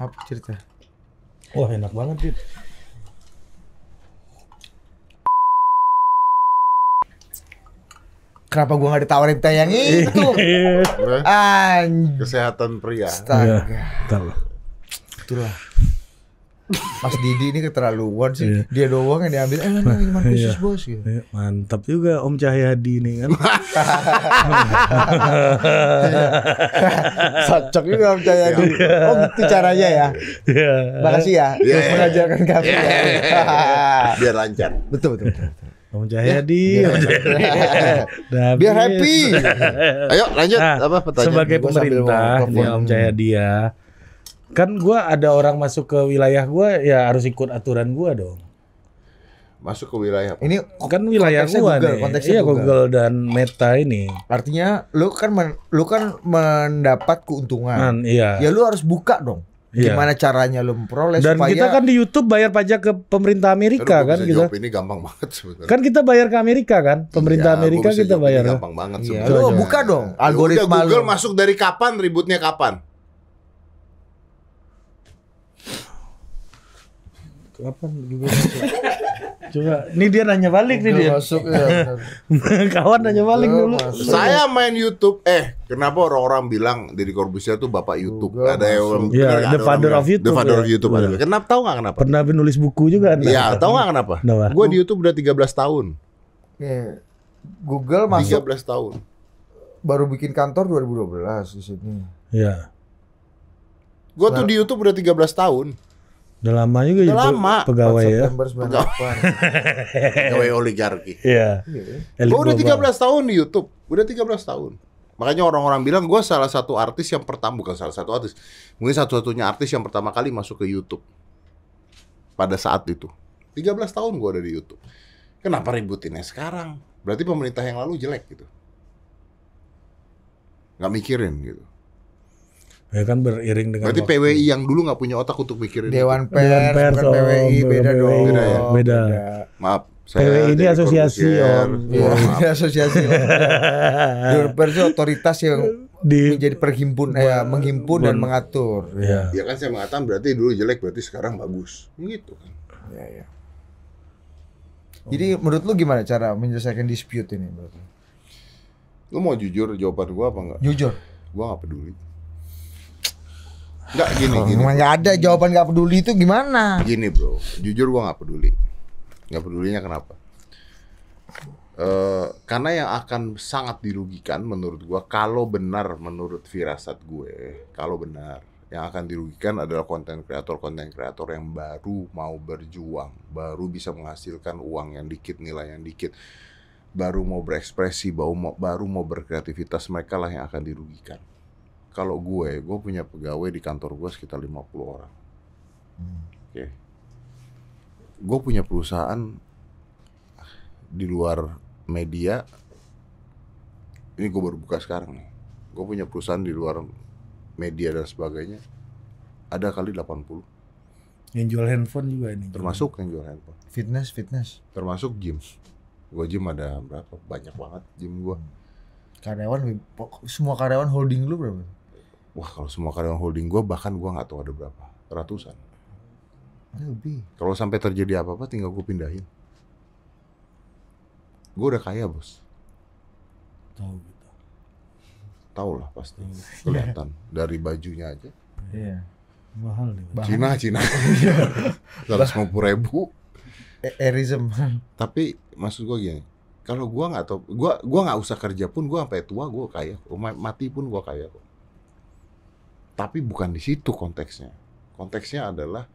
Apa cerita? Wah enak banget, itu. Kenapa gua nggak ditawarin teh yang itu? Iya. Anj Kesehatan pria. Astaga. Ya, Itulah. Mas Didi ini keterlaluan sih. Iya. Dia doang yang diambil. Eh, ini minuman iya. bos gitu. Iya, mantap juga Om Cahyadi ini kan. Cocok juga Om Cahyadi. Iya. Om itu caranya ya. Iya. Makasih ya. Yeah. Mengajarkan kami. Yeah. Ya. Biar lancar. Betul betul. betul. Ya, Om Jayadi, ya, Jayadi. Biar happy. Ayo lanjut nah, apa pertanyaan Sebagai pemerintah ya Om Jayadi ya. Kan gua ada orang masuk ke wilayah gua ya harus ikut aturan gua dong. Masuk ke wilayah. Apa? Ini kan wilayah gua Google, nih. Konteksnya iya Google. Google dan Meta ini. Artinya lu kan men, lu kan mendapat keuntungan. Man, iya. Ya lu harus buka dong. Yeah. Gimana caranya lu memperoleh Dan supaya... kita kan di YouTube bayar pajak ke pemerintah Amerika Aduh, kan kita. ini gampang banget sebenarnya. Kan kita bayar ke Amerika kan? Iya, pemerintah yeah, Amerika kita bayar. Ini ya. gampang banget iya, sebenarnya. Lu buka dong algoritma Google lo. masuk dari kapan ributnya kapan? Kapan Google masuk? Coba, ini dia nanya balik nih dia. Masuk ya. Kawan nanya balik Gak dulu. Masuk. Saya main YouTube. Eh, kenapa orang-orang bilang Deddy Corbuzier tuh bapak YouTube? Gak ada yang ya, the father of ya. YouTube. The father ya. of YouTube. Ya. Kenapa tahu nggak kenapa? Pernah nulis buku juga. Kan? Iya, tahu nggak kenapa? kenapa? gue di YouTube udah 13 tahun. Yeah. Google masuk 13 tahun. Baru bikin kantor 2012 di sini. Iya. Gue tuh di YouTube udah 13 tahun. Udah lama juga Udah ya lama. pegawai ya. pegawai oligarki. Iya. Yeah. Iya. Gue udah 13 tahun di YouTube. Udah 13 tahun. Makanya orang-orang bilang gue salah satu artis yang pertama bukan salah satu artis. Mungkin satu-satunya artis yang pertama kali masuk ke YouTube. Pada saat itu. 13 tahun gue ada di YouTube. Kenapa ributinnya sekarang? Berarti pemerintah yang lalu jelek gitu. Gak mikirin gitu. Ya kan beriring dengan Berarti waktu. PWI yang dulu nggak punya otak untuk mikirin Dewan itu. Pers, Dewan Pers bukan PWI, oh, beda PWI, dong. Beda, ya? beda. beda. Maaf, saya PWI iya, ini asosiasi om. Ya, asosiasi. Dewan Pers itu otoritas yang di menjadi perhimpun ya, menghimpun dan mengatur. Iya. Ya kan saya mengatakan berarti dulu jelek berarti sekarang bagus. Begitu kan. Iya ya. Oh. Jadi menurut lu gimana cara menyelesaikan dispute ini lu? mau jujur jawaban gua apa enggak? Jujur. Gua nggak peduli Enggak gini gini. Enggak ada jawaban gak peduli itu gimana? Gini bro, jujur gua nggak peduli. Nggak pedulinya kenapa? Uh, karena yang akan sangat dirugikan menurut gua kalau benar menurut firasat gue, kalau benar yang akan dirugikan adalah konten kreator konten kreator yang baru mau berjuang, baru bisa menghasilkan uang yang dikit, nilai yang dikit, baru mau berekspresi, baru mau baru mau berkreativitas mereka lah yang akan dirugikan kalau gue, gue punya pegawai di kantor gue sekitar 50 orang. Hmm. Oke. Okay. Gue punya perusahaan di luar media. Ini gue baru buka sekarang nih. Gue punya perusahaan di luar media dan sebagainya. Ada kali 80. Yang jual handphone juga ini. Termasuk yang jual handphone. Fitness, fitness. Termasuk gym. Gue gym ada berapa? Banyak banget gym gue. Hmm. Karyawan, semua karyawan holding lu berapa? wah kalau semua karyawan holding gue bahkan gue nggak tahu ada berapa ratusan lebih kalau sampai terjadi apa apa tinggal gue pindahin gue udah kaya bos tahu gitu tahu lah pasti iya. kelihatan dari bajunya aja iya mahal nih Cina Cina seratus lima puluh ribu e, erism tapi maksud gue gini kalau gue nggak tau gue gua nggak usah kerja pun gue sampai tua gue kaya mati pun gue kaya kok tapi bukan di situ konteksnya. Konteksnya adalah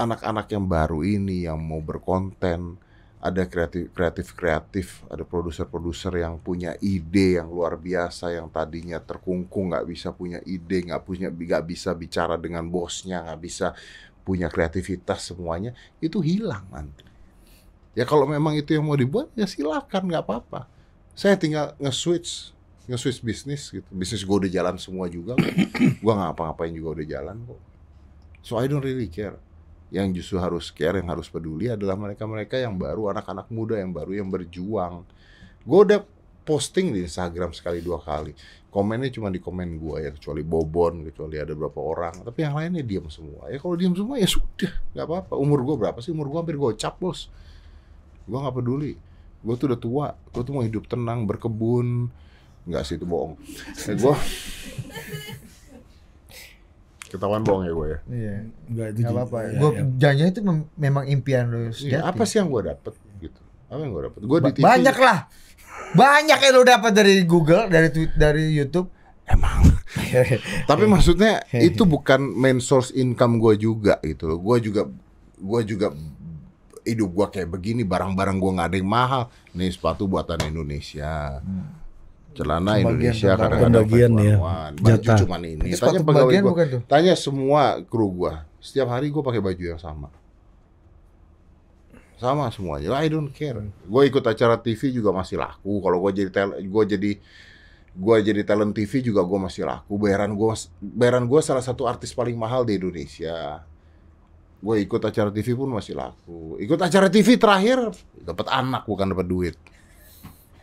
anak-anak yang baru ini yang mau berkonten, ada kreatif kreatif kreatif, ada produser-produser yang punya ide yang luar biasa yang tadinya terkungkung nggak bisa punya ide, nggak punya nggak bisa bicara dengan bosnya, nggak bisa punya kreativitas semuanya itu hilang nanti. Ya kalau memang itu yang mau dibuat ya silakan nggak apa-apa. Saya tinggal nge-switch nge-switch bisnis gitu. Bisnis gue udah jalan semua juga gue gue apa ngapain juga udah jalan kok. So I don't really care. Yang justru harus care, yang harus peduli adalah mereka-mereka yang baru, anak-anak muda yang baru, yang berjuang. Gue udah posting di Instagram sekali dua kali. Komennya cuma di komen gue ya, kecuali Bobon, kecuali ada berapa orang. Tapi yang lainnya diam semua. Ya kalau diam semua ya sudah, nggak apa-apa. Umur gue berapa sih? Umur gue hampir gocap bos. Gue nggak peduli. Gue tuh udah tua. Gue tuh mau hidup tenang, berkebun, Enggak sih itu bohong. Eh, iya gue ketahuan bohong ya gue ya. Iya. Enggak itu apa-apa. Ya, gue ya. janjinya itu memang impian lu Iya, apa sih yang gue dapet gitu? Apa yang gue dapet? Gue di Banyak lah. Banyak yang lu dapat dari Google, dari tweet, dari YouTube. Emang. Tapi maksudnya iya. itu bukan main source income gue juga gitu loh. Gue juga gue juga hidup gue kayak begini, barang-barang gue nggak ada yang mahal. Nih sepatu buatan Indonesia. Hmm celana pembagian, Indonesia karena pembagian ada ya. Jatah. cuman ini. Sepatu tanya pegawai gua. Bukan tuh? Tanya semua kru gua. Setiap hari gua pakai baju yang sama. Sama semuanya. I don't care. Gua ikut acara TV juga masih laku. Kalau gua jadi tel gua jadi gua jadi talent TV juga gua masih laku. Bayaran gua bayaran gua salah satu artis paling mahal di Indonesia. Gue ikut acara TV pun masih laku. Ikut acara TV terakhir dapat anak bukan dapat duit.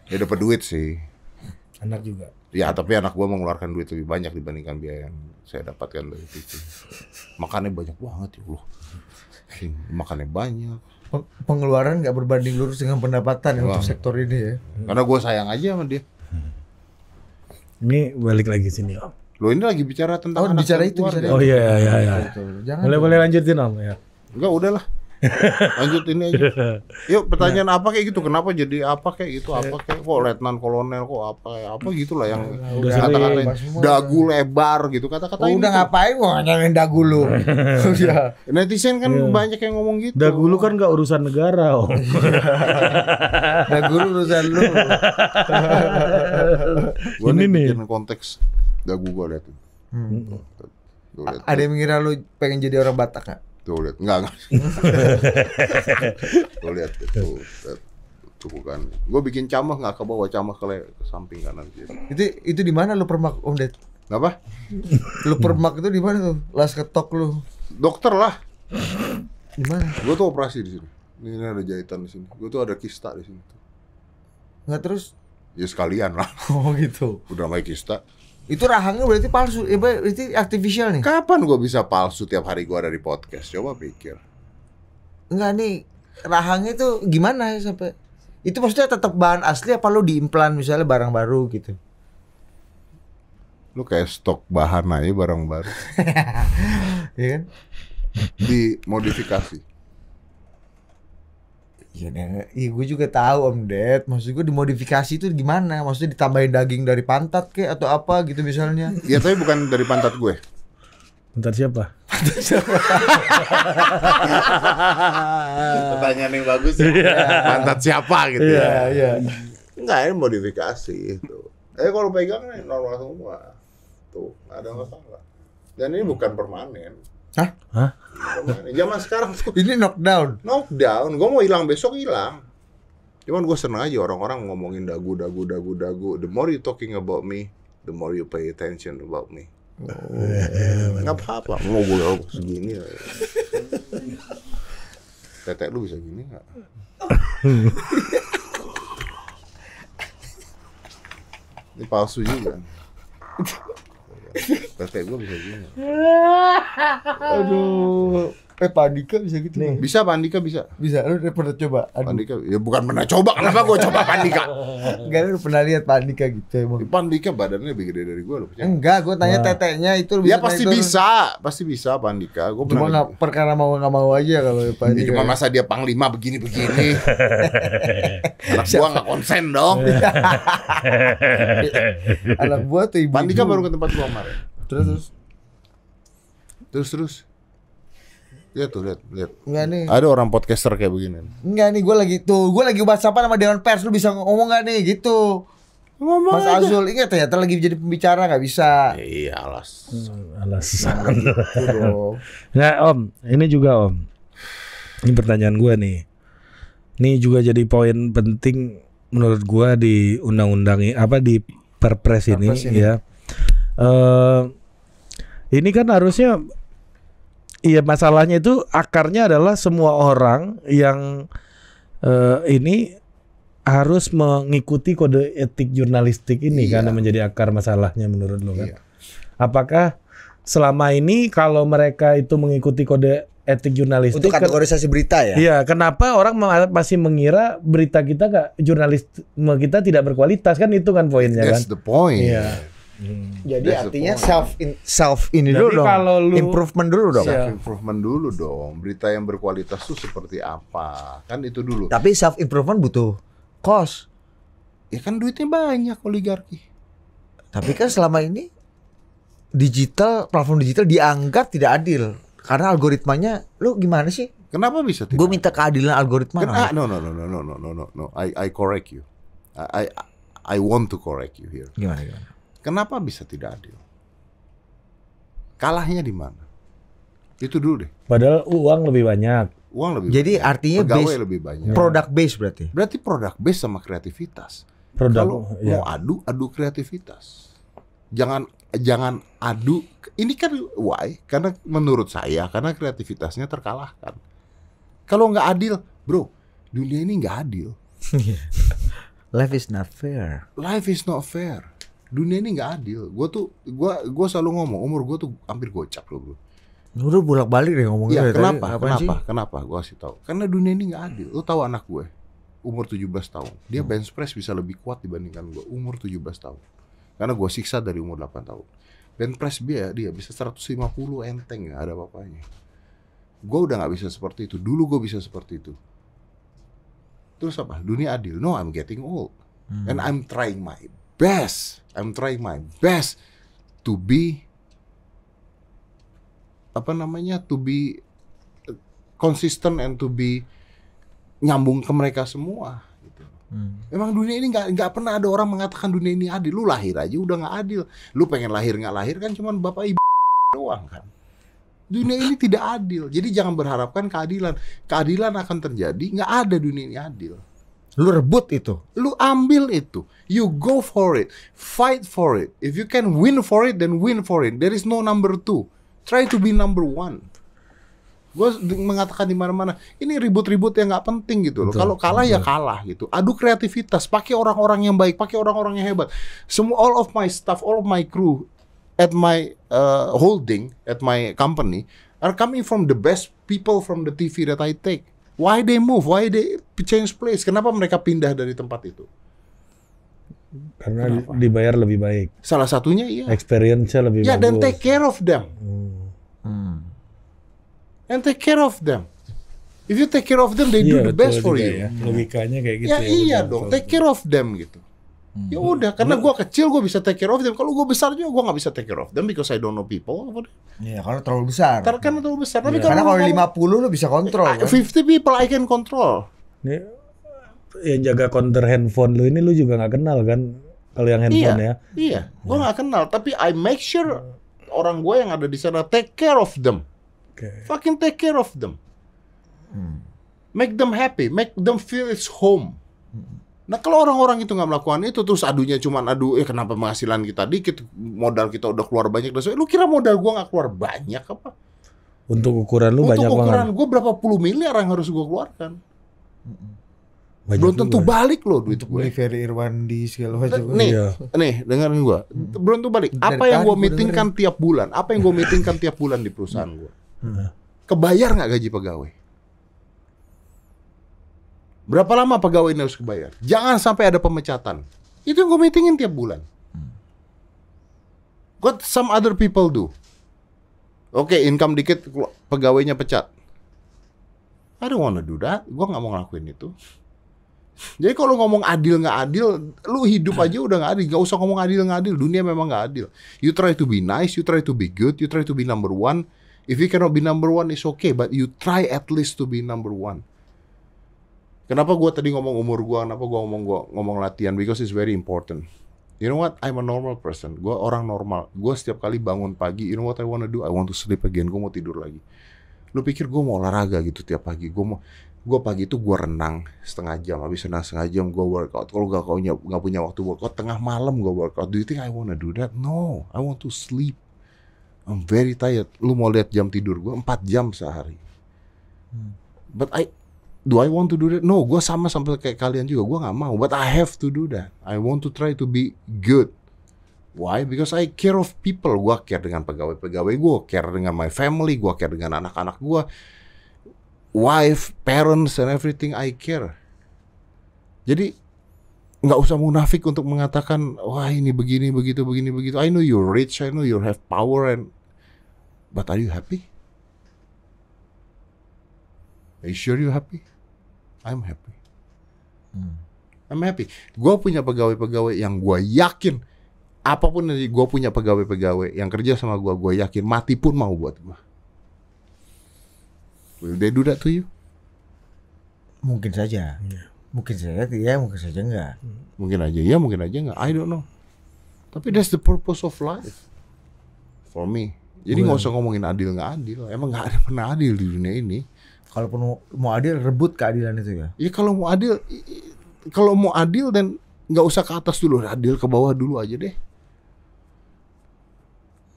Ya dapat duit sih anak juga. Ya, tapi anak gua mengeluarkan duit lebih banyak dibandingkan biaya yang saya dapatkan dari itu. Makannya banyak banget ya Allah. Makannya banyak. Pengeluaran nggak berbanding lurus dengan pendapatan ya Wah. untuk sektor ini ya. Karena gue sayang aja sama dia. Ini balik lagi sini om. Lo ini lagi bicara tentang oh, anak bicara itu. Bicara. Oh iya iya iya. iya. Jangan boleh boleh lanjutin om ya. Enggak udahlah. Lanjut ini aja. Yuk pertanyaan nah. apa kayak gitu? Kenapa jadi apa kayak gitu? Apa kayak kok letnan kolonel kok apa apa gitulah yang kata-katain dagu lebar gitu kata-kata oh, udah gitu. ngapain mau nanyain dagu lu. Iya. Netizen kan yeah. banyak yang ngomong gitu. Dagu lu kan gak urusan negara, oh dagu lu urusan lu. gua ini nih konteks dagu gua liat Hmm. Gue Ada yang mengira lu pengen jadi orang Batak gak? Tuh lihat enggak enggak. Tuh lihat tuh. Lihat. kan Gue bikin camah nggak ke bawah camah ke, ke samping kanan gitu. Itu itu di mana lu permak Om Ded? Apa? lu permak itu di mana tuh? Las ketok lu. Dokter lah. Di mana? Gue tuh operasi di sini. ini ada jahitan di sini. Gue tuh ada kista di sini. Nggak terus? Ya sekalian lah. Oh gitu. Udah main kista. Itu rahangnya berarti palsu, ya berarti artificial nih. Kapan gua bisa palsu tiap hari gua ada di podcast? Coba pikir. Enggak nih, rahangnya itu gimana ya sampai itu maksudnya tetap bahan asli apa lo diimplan misalnya barang baru gitu? Lo kayak stok bahan aja barang baru. Iya kan? Dimodifikasi. Iya, iya gue juga tahu Om Ded. Maksud gue dimodifikasi itu gimana? Maksudnya ditambahin daging dari pantat kek atau apa gitu misalnya? Iya, tapi bukan dari pantat gue. Pantat siapa? Pantat siapa? Pertanyaan yang bagus. Ya. Iya. Pantat siapa gitu iya, ya? Iya, iya. Enggak, ini modifikasi itu. Eh kalau pegang normal semua. Tuh, ada masalah. Dan ini bukan permanen Hah? Hah? Zaman sekarang tuh ini knockdown. Knockdown. Gue mau hilang besok hilang. Cuman gue seneng aja orang-orang ngomongin dagu, dagu, dagu, dagu. The more you talking about me, the more you pay attention about me. Oh, apa-apa. Mau gue segini. Ya. Tetek lu bisa gini nggak? Ini palsu juga. Bapak gue bisa gini. Aduh. Eh Pak Andika bisa gitu Nih. Bisa Pak Andika bisa. Bisa. Lu udah pernah coba? Aduh. Pak Andika ya bukan pernah coba. Kenapa gua coba Pak Andika? Enggak lu pernah lihat Pak Andika gitu emang. Pak Andika badannya lebih gede dari gua loh percaya? Enggak, gua tanya nah. tetenya itu Ya pasti itu. bisa. Pasti bisa Pak Andika. Gua cuma pernah Cuma perkara mau nggak mau aja kalau Pak Andika. Cuma masa dia panglima begini-begini. Anak gua nggak konsen dong. Anak gua tuh ibu. Pak Andika baru ke tempat gua kemarin. Terus terus. Terus terus. Iya tuh, lihat, lihat. Enggak nih. Ada orang podcaster kayak begini. Enggak nih, gue lagi tuh, gue lagi bahas apa sama Dewan Pers, lu bisa ngomong gak nih gitu. Ngomong Mas aja. Azul ingat ya, ternyata lagi jadi pembicara nggak bisa. Iya alas. Hmm, alasan. Nah, gitu nah Om, ini juga Om. Ini pertanyaan gue nih. Ini juga jadi poin penting menurut gue di undang-undang apa di perpres, perpres ini, ini. ya. Uh, ini kan harusnya Iya masalahnya itu akarnya adalah semua orang yang uh, ini harus mengikuti kode etik jurnalistik ini iya. karena menjadi akar masalahnya menurut lo kan. Iya. Apakah selama ini kalau mereka itu mengikuti kode etik jurnalistik untuk kategorisasi berita ya. Iya, kenapa orang masih mengira berita kita gak jurnalis kita tidak berkualitas kan itu kan poinnya kan. That's the point. Iya. Hmm. Jadi That's artinya self in, self ini Jadi dulu dong. Kalau lu, improvement dulu dong. Iya. Self improvement dulu dong. Berita yang berkualitas tuh seperti apa? Kan itu dulu. Tapi self improvement butuh cost. Ya kan duitnya banyak oligarki. Tapi kan selama ini digital platform digital dianggap tidak adil karena algoritmanya lu gimana sih? Kenapa bisa tidak? Gue minta keadilan algoritma. Kena, ah, no no no no no no no no. I I correct you. I I I want to correct you here. Gimana gimana? Kenapa bisa tidak adil? Kalahnya di mana? Itu dulu deh. Padahal uang lebih banyak. Uang lebih Jadi banyak. artinya base, lebih banyak. Product base berarti. Berarti product base sama kreativitas. Produk, Kalau ya. mau adu, adu kreativitas. Jangan jangan adu. Ini kan why? Karena menurut saya karena kreativitasnya terkalahkan. Kalau nggak adil, bro, dunia ini nggak adil. Life is not fair. Life is not fair dunia ini nggak adil gue tuh gue gue selalu ngomong umur gue tuh hampir gocap loh bro Lu bolak balik deh ngomongnya. Iya, kenapa? Tadi, kenapa? Sih? Kenapa? Gue kasih tahu. Karena dunia ini nggak adil. Lu tahu anak gue, umur 17 tahun, dia hmm. bench press bisa lebih kuat dibandingkan gue umur 17 tahun. Karena gue siksa dari umur 8 tahun. Bench press dia dia bisa 150 enteng ya ada apa-apanya. Gue udah nggak bisa seperti itu. Dulu gue bisa seperti itu. Terus apa? Dunia adil? No, I'm getting old, hmm. and I'm trying my best I'm trying my best to be apa namanya to be eh, consistent and to be nyambung ke mereka semua gitu. Hmm. Emang dunia ini nggak nggak pernah ada orang mengatakan dunia ini adil. Lu lahir aja udah nggak adil. Lu pengen lahir nggak lahir kan cuman bapak ibu doang kan. Dunia ini tidak adil. Jadi jangan berharapkan keadilan. Keadilan akan terjadi. Nggak ada dunia ini adil. Lu rebut itu, lu ambil itu. You go for it, fight for it. If you can win for it, then win for it. There is no number two. Try to be number one. Gue mengatakan di mana-mana, ini ribut-ribut yang nggak penting gitu loh. Kalau kalah ya betul. ya kalah gitu. Adu kreativitas, pakai orang-orang yang baik, pakai orang-orang yang hebat. Semua all of my staff, all of my crew at my uh, holding, at my company are coming from the best people from the TV that I take. Why they move? Why they change place. Kenapa mereka pindah dari tempat itu? Karena Kenapa? dibayar lebih baik. Salah satunya iya. Experience-nya lebih ya, bagus. Ya dan take care of them. Hmm. And take care of them. If you take care of them, they yeah, do iya, the best for you. Ya. Logikanya kayak gitu. Ya, ya iya betul, dong. Take care of them gitu. Hmm. Ya udah, karena gue kecil gue bisa take care of them. Kalau gue besar juga gue nggak bisa take care of them because I don't know people. Iya, yeah, karena terlalu besar. Karena, terlalu besar. Tapi iya. karena kalau 50 lu bisa kontrol. Kan? 50 people I can control. Ini yang jaga counter handphone lu ini lu juga nggak kenal kan kalau yang iya, handphone iya, ya. Iya, gue nggak kenal. Tapi I make sure orang gue yang ada di sana take care of them. Okay. Fucking take care of them. Hmm. Make them happy, make them feel it's home. Hmm. Nah kalau orang-orang itu nggak melakukan itu terus adunya cuma adu, eh kenapa penghasilan kita dikit, modal kita udah keluar banyak dan sebagainya. Lu kira modal gue nggak keluar banyak apa? Untuk ukuran lu Untuk banyak banget. Untuk ukuran gue berapa puluh miliar yang harus gue keluarkan? Banyak belum tentu balik loh duit gue. Beli Ferry Irwandi segala macam. Nih, iya. nih dengerin gue. Hmm. Belum tentu balik. Apa Dari yang gue meetingkan dengerin. tiap bulan? Apa yang gue meetingkan tiap bulan di perusahaan hmm. gue? Hmm. Kebayar nggak gaji pegawai? Berapa lama pegawai ini harus kebayar? Jangan sampai ada pemecatan. Itu yang gue meetingin tiap bulan. What some other people do. Oke, okay, income dikit, pegawainya pecat. I don't wanna do that. Gue gak mau ngelakuin itu. Jadi kalau ngomong adil nggak adil, lu hidup aja udah nggak adil. Gak usah ngomong adil nggak adil. Dunia memang nggak adil. You try to be nice, you try to be good, you try to be number one. If you cannot be number one, it's okay. But you try at least to be number one. Kenapa gue tadi ngomong umur gue? Kenapa gue ngomong gua ngomong latihan? Because it's very important. You know what? I'm a normal person. Gue orang normal. Gue setiap kali bangun pagi, you know what I wanna do? I want to sleep again. Gue mau tidur lagi lu pikir gue mau olahraga gitu tiap pagi gue mau gue pagi itu gue renang setengah jam habis renang setengah jam gue workout kalau gak kau nggak punya waktu workout tengah malam gue workout do you think I wanna do that no I want to sleep I'm very tired lu mau lihat jam tidur gue 4 jam sehari hmm. but I do I want to do that no gue sama sampai kayak kalian juga gue nggak mau but I have to do that I want to try to be good Why? Because I care of people. Gua care dengan pegawai-pegawai gua, care dengan my family, gua care dengan anak-anak gua, wife, parents, and everything I care. Jadi nggak usah munafik untuk mengatakan wah ini begini begitu begini begitu. I know you're rich, I know you have power, and but are you happy? Are you sure you happy? I'm happy. Hmm. I'm happy. Gua punya pegawai-pegawai yang gua yakin apapun dari gue punya pegawai-pegawai yang kerja sama gue, gue yakin mati pun mau buat gue. Will they do that to you? Mungkin saja. Yeah. Mungkin saja ya mungkin saja enggak. Mungkin aja ya mungkin aja enggak. I don't know. Tapi that's the purpose of life. For me. Jadi nggak usah ngomongin adil nggak adil. Emang nggak ada pernah adil di dunia ini. Kalaupun mau, mau adil, rebut keadilan itu ya. Iya kalau mau adil, kalau mau adil dan nggak usah ke atas dulu, adil ke bawah dulu aja deh.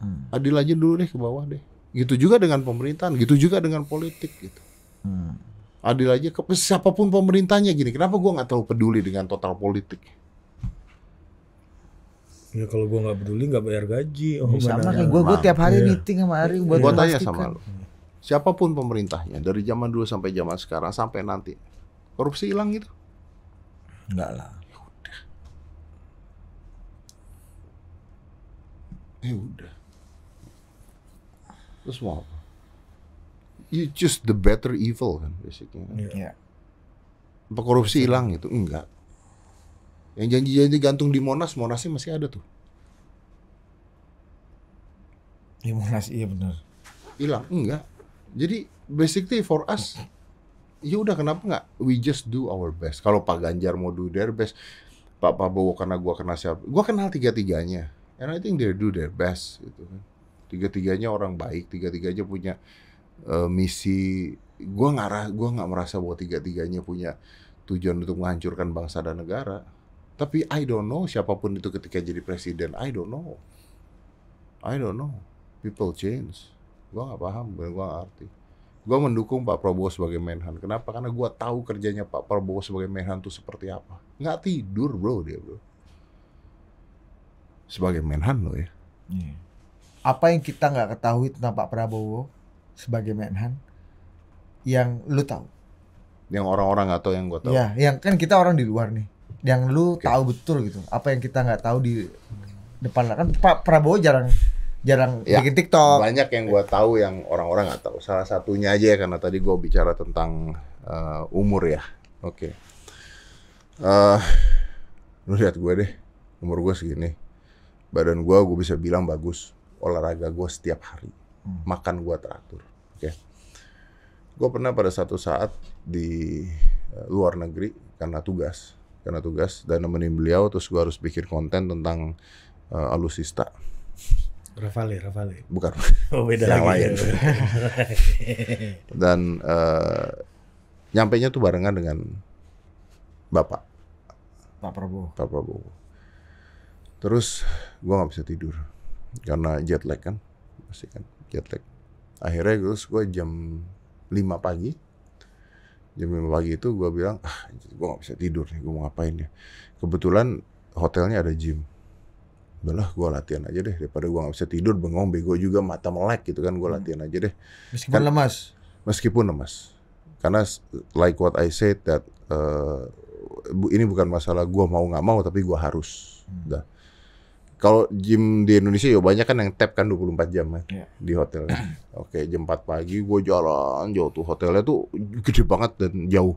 Hmm. Adil aja dulu deh ke bawah deh. Gitu juga dengan pemerintahan, gitu juga dengan politik gitu. Hmm. Adil aja ke siapapun pemerintahnya gini. Kenapa gue nggak terlalu peduli dengan total politik? Ya kalau gue nggak peduli nggak bayar gaji. Oh, ya, sama kayak gua, gua iya. tiap hari yeah. meeting sama Ari buat Gua tanya sama lo. Siapapun pemerintahnya dari zaman dulu sampai zaman sekarang sampai nanti korupsi hilang gitu? Enggak lah. Ya udah terus mau apa you just the better evil kan basically Iya. Kan. Yeah. Apa korupsi hilang itu Enggak. Yang janji-janji gantung di Monas, Monasnya masih ada tuh. Di Monas iya benar. Hilang? Enggak. Jadi basically for us ya udah kenapa enggak? we just do our best. Kalau Pak Ganjar mau do their best, Pak Prabowo karena gue kenal siapa? Gue kenal tiga-tiganya. And I think they do their best gitu kan tiga-tiganya orang baik tiga-tiganya punya uh, misi Gua nggak gua nggak merasa bahwa tiga-tiganya punya tujuan untuk menghancurkan bangsa dan negara tapi I don't know siapapun itu ketika jadi presiden I don't know I don't know people change Gua nggak paham gue gak ngerti gue mendukung Pak Prabowo sebagai menhan kenapa karena gue tahu kerjanya Pak Prabowo sebagai menhan itu seperti apa nggak tidur bro dia bro sebagai menhan lo ya yeah apa yang kita nggak ketahui tentang Pak Prabowo sebagai Menhan yang lu tahu? Yang orang-orang atau yang gue tahu. Ya, yang kan kita orang di luar nih. Yang lu okay. tahu betul gitu. Apa yang kita nggak tahu di depan kan Pak Prabowo jarang jarang ya, bikin TikTok. Banyak yang gue tahu yang orang-orang nggak tahu. Salah satunya aja ya karena tadi gue bicara tentang uh, umur ya. Oke. Okay. Uh, eh, lu lihat gue deh, umur gue segini, badan gue gue bisa bilang bagus, olahraga gue setiap hari, hmm. makan gue teratur. Oke, okay. gue pernah pada satu saat di eh, luar negeri karena tugas, karena tugas dan nemenin beliau, terus gue harus bikin konten tentang uh, alusista. Rafale, Rafale. Bukan. Oh beda yang Lain. dan uh, eh, nyampe nya tuh barengan dengan bapak. Pak Prabowo. Pak Prabowo. Terus gue nggak bisa tidur karena jet lag kan masih kan jet lag akhirnya terus gue jam 5 pagi jam 5 pagi itu gue bilang ah gue gak bisa tidur nih gue mau ngapain ya kebetulan hotelnya ada gym udahlah gue latihan aja deh daripada gue gak bisa tidur bengong bego juga mata melek gitu kan gue hmm. latihan aja deh meskipun kan, lemas meskipun lemas karena like what I said that uh, ini bukan masalah gue mau nggak mau tapi gue harus hmm. dah kalau gym di Indonesia ya banyak kan yang tap kan 24 jam kan ya yeah. di hotel. Oke, jam 4 pagi gue jalan jauh tuh hotelnya tuh gede banget dan jauh.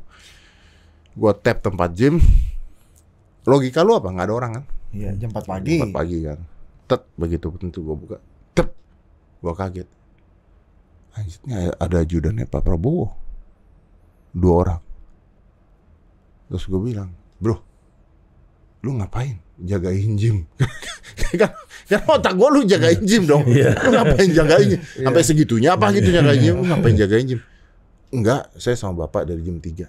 Gue tap tempat gym. Logika lu apa? Gak ada orang kan? Iya, jam 4 pagi. Jam 4 pagi kan. Tet begitu tentu gue buka. Tep. Gue kaget. Anjirnya ada ajudannya Pak Prabowo. Dua orang. Terus gue bilang, "Bro, lu ngapain?" jagain gym kan, kan otak gue lu jagain gym dong iya. lu ngapain jagain injim? Iya. sampai segitunya apa gitu iya. jagain gym lu ngapain jagain gym enggak saya sama bapak dari gym 3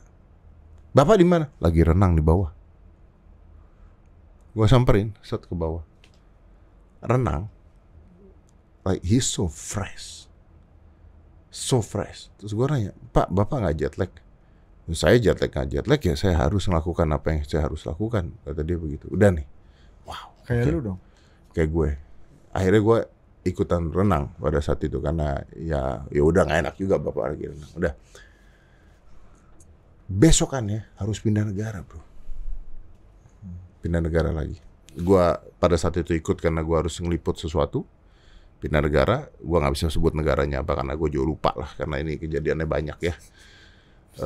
bapak di mana lagi renang di bawah gua samperin set ke bawah renang like he's so fresh so fresh terus gua nanya pak bapak nggak jet lag saya jet lag nggak jet ya saya harus melakukan apa yang saya harus lakukan kata dia begitu udah nih Kayak lu dong. Kayak gue. Akhirnya gue ikutan renang pada saat itu karena ya ya udah nggak enak juga bapak lagi renang. Udah besokannya harus pindah negara bro pindah negara lagi Gue pada saat itu ikut karena gue harus ngeliput sesuatu pindah negara gue nggak bisa sebut negaranya apa karena gue juga lupa lah karena ini kejadiannya banyak ya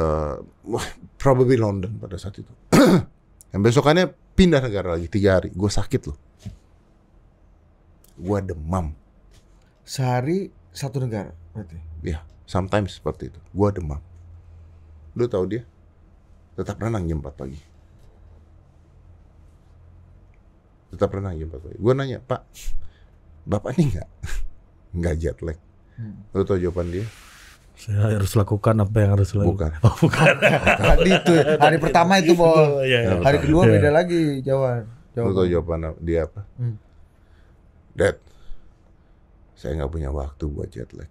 uh, probably London pada saat itu Yang besokannya pindah negara lagi tiga hari. Gue sakit loh. Gue demam. Sehari satu negara berarti? Iya, sometimes seperti itu. Gue demam. Lu tahu dia? Tetap renang jam empat pagi. Tetap renang jam empat pagi. Gue nanya, Pak, Bapak ini nggak? nggak jet lag. Hmm. Lu tahu jawaban dia? Saya harus lakukan apa yang harus lakukan. Bukan. Oh, bukan. Tadi itu hari pertama itu bol. Ya, ya. Hari kedua ya. beda lagi jawaban. Jawaban. Lu tahu jawaban dia apa? Hmm. Dad, saya nggak punya waktu buat jet lag.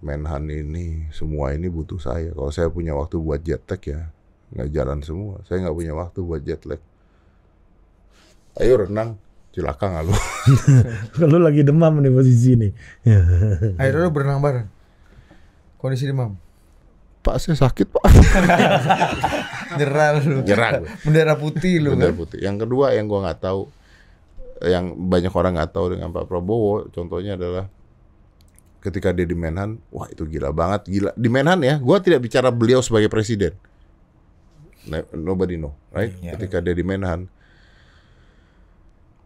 Menhan ini, semua ini butuh saya. Kalau saya punya waktu buat jet lag ya, nggak jalan semua. Saya nggak punya waktu buat jet lag. Ayo renang. Cilaka nggak lu? lu lagi demam nih posisi ini. Akhirnya lu berenang bareng. Kondisi demam. Pak saya sakit pak. Nyerah lu. Nyerah. Bendera putih lu. Bendera kan? putih. Yang kedua yang gua nggak tahu, yang banyak orang nggak tahu dengan Pak Prabowo, contohnya adalah ketika dia di Menhan, wah itu gila banget, gila. Di Menhan ya, gua tidak bicara beliau sebagai presiden. Nobody know, right? ya. Ketika dia di Menhan,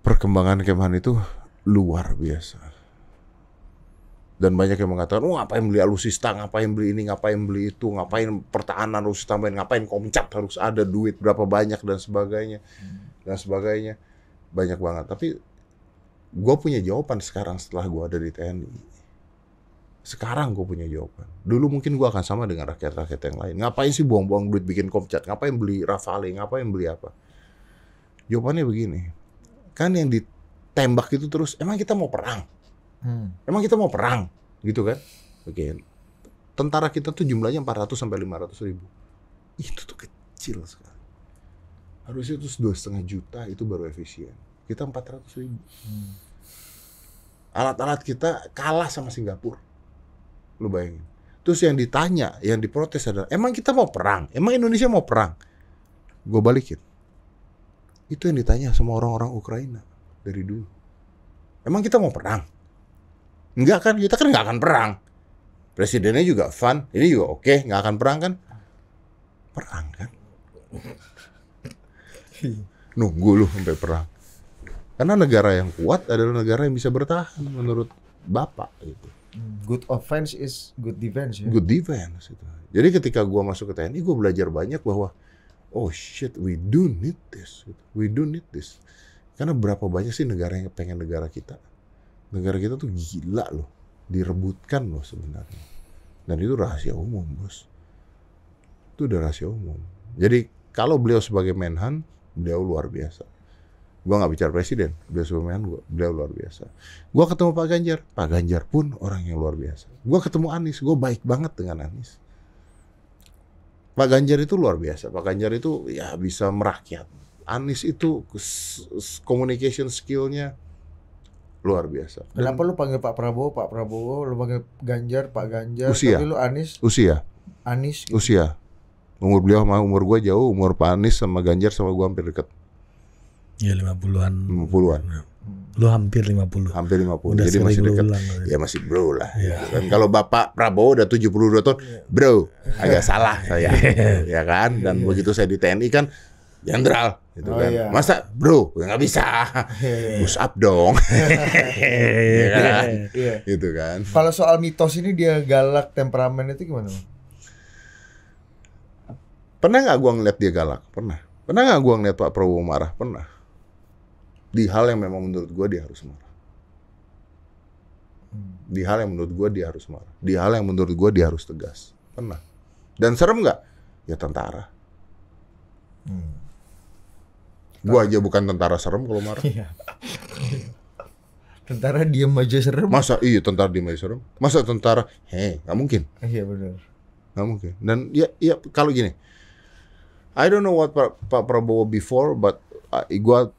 perkembangan kemahan itu luar biasa. Dan banyak yang mengatakan, oh, ngapain beli alusista, ngapain beli ini, ngapain beli itu, ngapain pertahanan harus tambahin, ngapain komcat harus ada duit berapa banyak dan sebagainya, dan sebagainya, banyak banget. Tapi gue punya jawaban sekarang setelah gue ada di TNI. Sekarang gue punya jawaban. Dulu mungkin gue akan sama dengan rakyat-rakyat yang lain. Ngapain sih buang-buang duit bikin komcat? Ngapain beli Rafale? Ngapain beli apa? Jawabannya begini kan yang ditembak itu terus emang kita mau perang hmm. emang kita mau perang gitu kan oke tentara kita tuh jumlahnya 400 sampai 500 ribu itu tuh kecil sekali harusnya itu dua setengah juta itu baru efisien kita 400 ribu alat hmm. alat-alat kita kalah sama Singapura lu bayangin terus yang ditanya yang diprotes adalah emang kita mau perang emang Indonesia mau perang gue balikin itu yang ditanya sama orang-orang Ukraina dari dulu. Emang kita mau perang? Enggak kan, kita kan nggak akan perang. Presidennya juga fun, ini juga oke, okay. nggak akan perang kan? Perang kan? Nunggu lu sampai perang. Karena negara yang kuat adalah negara yang bisa bertahan menurut Bapak gitu. Good offense is good defense ya. Good defense Gitu. Jadi ketika gua masuk ke TNI, gua belajar banyak bahwa oh shit we do need this we do need this karena berapa banyak sih negara yang pengen negara kita negara kita tuh gila loh direbutkan loh sebenarnya dan itu rahasia umum bos itu udah rahasia umum jadi kalau beliau sebagai menhan beliau luar biasa Gua nggak bicara presiden beliau sebagai menhan gua, beliau luar biasa Gua ketemu pak ganjar pak ganjar pun orang yang luar biasa Gua ketemu anies gue baik banget dengan anies Pak Ganjar itu luar biasa. Pak Ganjar itu ya bisa merakyat. Anies itu communication skillnya luar biasa. Dan Kenapa lu panggil Pak Prabowo, Pak Prabowo, lu panggil Ganjar, Pak Ganjar, usia. tapi lu Anies? Usia. Anies. Gitu. Usia. Umur beliau sama umur gua jauh, umur Pak Anies sama Ganjar sama gua hampir deket. Ya 50-an. 50-an. Lu hampir 50. Hampir 50. Udah Jadi masih dekat. Ya masih bro lah. Ya. Gitu kan. Kalau Bapak Prabowo udah 72 tahun, ya. bro, agak salah saya. Ya. ya kan? Dan ya. begitu saya di TNI kan jenderal gitu oh, kan. Ya. Masa bro nggak bisa push up dong, ya kan? Iya. Gitu kan. Kalau soal mitos ini dia galak temperamen itu gimana? Pernah nggak gua ngeliat dia galak? Pernah. Pernah nggak gua ngeliat Pak Prabowo marah? Pernah di hal yang memang menurut gue dia harus marah di hal yang menurut gue dia harus marah di hal yang menurut gue dia harus tegas pernah dan serem nggak ya tentara hmm. gue aja bukan tentara serem kalau marah iya. tentara diem aja serem masa iya tentara diem aja serem masa tentara heh nggak mungkin iya benar nggak mungkin dan ya ya kalau gini I don't know what Pak, Pak Prabowo before but uh, gue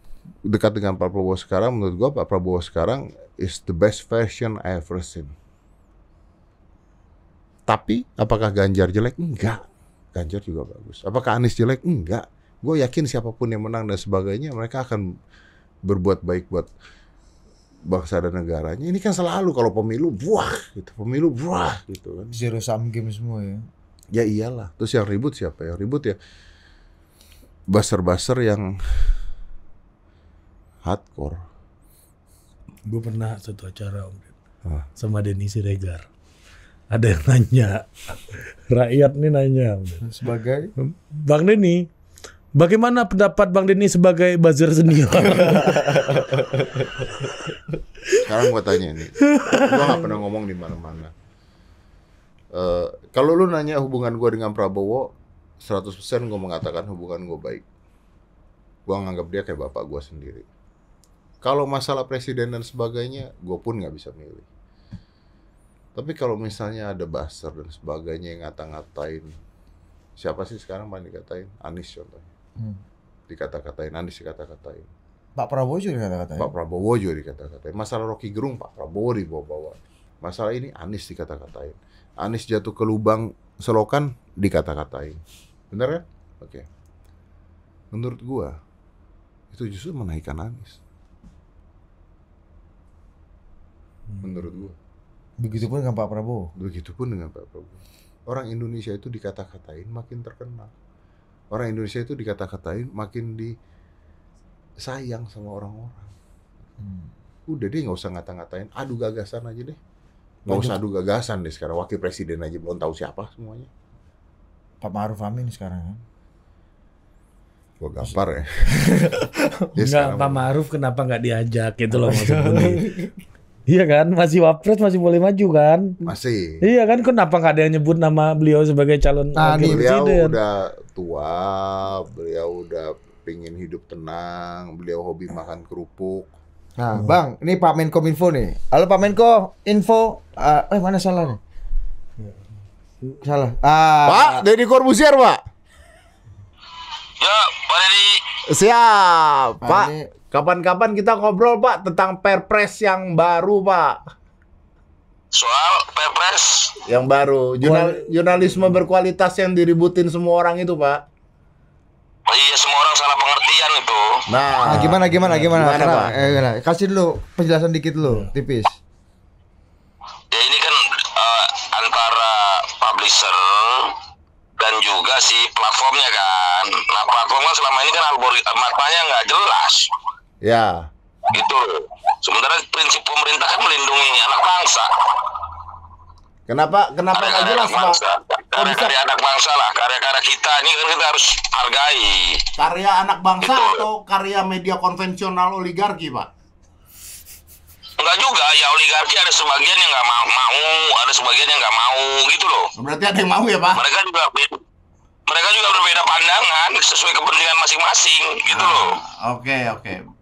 dekat dengan Pak Prabowo sekarang, menurut gue Pak Prabowo sekarang is the best version I ever seen. Tapi apakah Ganjar jelek? Enggak. Ganjar juga bagus. Apakah Anies jelek? Enggak. Gue yakin siapapun yang menang dan sebagainya, mereka akan berbuat baik buat bangsa dan negaranya. Ini kan selalu kalau pemilu, buah gitu. Pemilu, buah gitu kan. Zero sum game semua ya. Ya iyalah. Terus yang ribut siapa? Ya? Yang ribut ya baser-baser yang hardcore. Gue pernah satu acara om, ah. sama Denny Siregar. Ada yang nanya, rakyat nih nanya. Sebagai? Bang Denny, bagaimana pendapat Bang Denny sebagai buzzer senior? Sekarang gue tanya nih, gue gak pernah ngomong di mana-mana. Uh, kalau lu nanya hubungan gue dengan Prabowo, 100% gue mengatakan hubungan gue baik. Gue nganggap dia kayak bapak gue sendiri. Kalau masalah presiden dan sebagainya, gue pun nggak bisa milih. Tapi kalau misalnya ada baser dan sebagainya yang ngata-ngatain, siapa sih sekarang paling dikatain? Anies contohnya. Hmm. Dikata-katain, Anies dikata-katain. Pak Prabowo juga dikata-katain. Pak Prabowo juga dikata-katain. Masalah Rocky Gerung, Pak Prabowo dibawa-bawa. Masalah ini Anies dikata-katain. Anies jatuh ke lubang selokan dikata-katain. Bener kan? Oke. Okay. Menurut gua itu justru menaikkan Anies. hmm. menurut gua. Begitupun dengan Pak Prabowo. Begitupun dengan Pak Prabowo. Orang Indonesia itu dikata-katain makin terkenal. Orang Indonesia itu dikata-katain makin di sayang sama orang-orang. Hmm. Udah deh nggak usah ngata-ngatain, adu gagasan aja deh. Nggak usah adu gagasan deh sekarang. Wakil presiden aja belum tahu siapa semuanya. Pak Maruf Amin sekarang kan? Gua gampar ya. ya Enggak, Pak Maruf kenapa nggak diajak gitu loh oh, iya. maksudnya. Iya kan, masih wapres masih boleh maju kan? Masih. Iya kan, kenapa nggak ada yang nyebut nama beliau sebagai calon nah, eh, wakil beliau presiden? udah tua, beliau udah pingin hidup tenang, beliau hobi makan kerupuk. Nah, hmm. Bang, ini Pak Menko Info nih. Halo Pak Menko, info. Uh, eh mana salah nih? Salah. Uh, Pak, dari Korbusier Pak. Ya, Pak Dedi. Siap, nah, Pak. Pak. Kapan-kapan kita ngobrol Pak tentang Perpres yang baru Pak. Soal Perpres yang baru, jurnal, jurnalisme berkualitas yang diributin semua orang itu Pak. Oh, iya semua orang salah pengertian itu. Nah, nah gimana gimana nah, gimana? gimana Pak? Eh, gimana? Kasih dulu penjelasan dikit dulu, tipis. Ya ini kan uh, antara publisher dan juga si platformnya kan. Nah platformnya kan selama ini kan algoritma matanya nggak jelas. Ya. Gitu. Sementara prinsip pemerintah kan melindungi anak bangsa. Kenapa kenapa nggak jelas Pak? Karya-karya anak bangsa lah, karya-karya kita ini kan kita harus hargai. Karya anak bangsa gitu. atau karya media konvensional oligarki, Pak? Enggak juga, ya oligarki ada sebagian yang nggak mau, mau, ada sebagian yang nggak mau gitu loh. Berarti ada yang mau ya Pak? Mereka juga mereka juga berbeda pandangan sesuai kepentingan masing-masing gitu ah, loh. Oke okay, oke. Okay.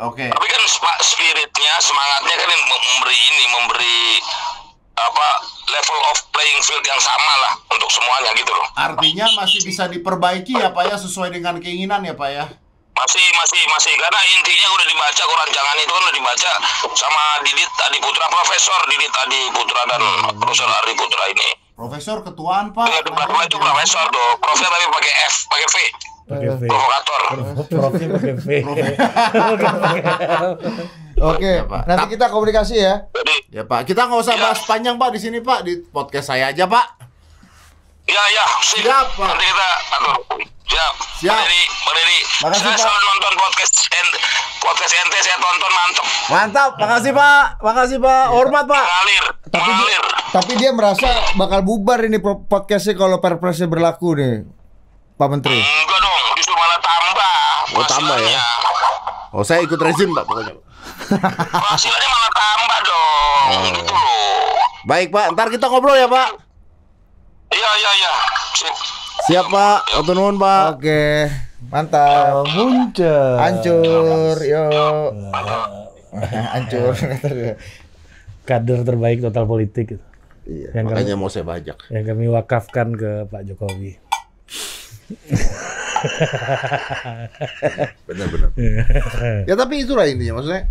Oke. Okay. Tapi kan spiritnya, semangatnya kan yang memberi ini, memberi apa level of playing field yang sama lah untuk semuanya gitu loh. Artinya masih bisa diperbaiki ya Pak ya sesuai dengan keinginan ya Pak ya. Masih masih masih karena intinya udah dibaca kurang rancangan itu kan udah dibaca sama Didit tadi Putra Profesor Didit tadi Putra dan hmm. Profesor Ari Putra ini. Profesor ketuaan Pak. Ya, itu profesor tuh. Profesor tapi pakai F, pakai V pakai V. Provokator. Profnya pakai V. Oke, iya, nanti kita komunikasi ya. Ya Pak, kita nggak usah iya. bahas panjang Pak di sini Pak di podcast saya aja Pak. Ya ya, siap Pak. Nanti kita atur. Siap. Siap. Berdiri, berdiri. Makasih saya Pak. selalu nonton podcast en, podcast ente saya tonton mantap. Mantap, makasih Pak, makasih Pak, iya. hormat Pak. Mengalir, tapi mengalir. Dia, tapi dia merasa bakal bubar ini podcastnya kalau perpresnya berlaku nih. Pak Menteri? Eh, enggak dong, justru malah tambah. Oh tambah ya? Oh saya ikut rezim Pak pokoknya. Masih malah tambah dong, oh. gitu loh. Baik Pak, ntar kita ngobrol ya Pak. Iya iya iya. Siap Pak, otonon Pak. Oke, mantap. Muncul. Hancur, yo, Hancur. Kader terbaik total politik. Iya, yang makanya kami, mau saya bajak. Yang kami wakafkan ke Pak Jokowi. Benar-benar. ya tapi itulah intinya maksudnya.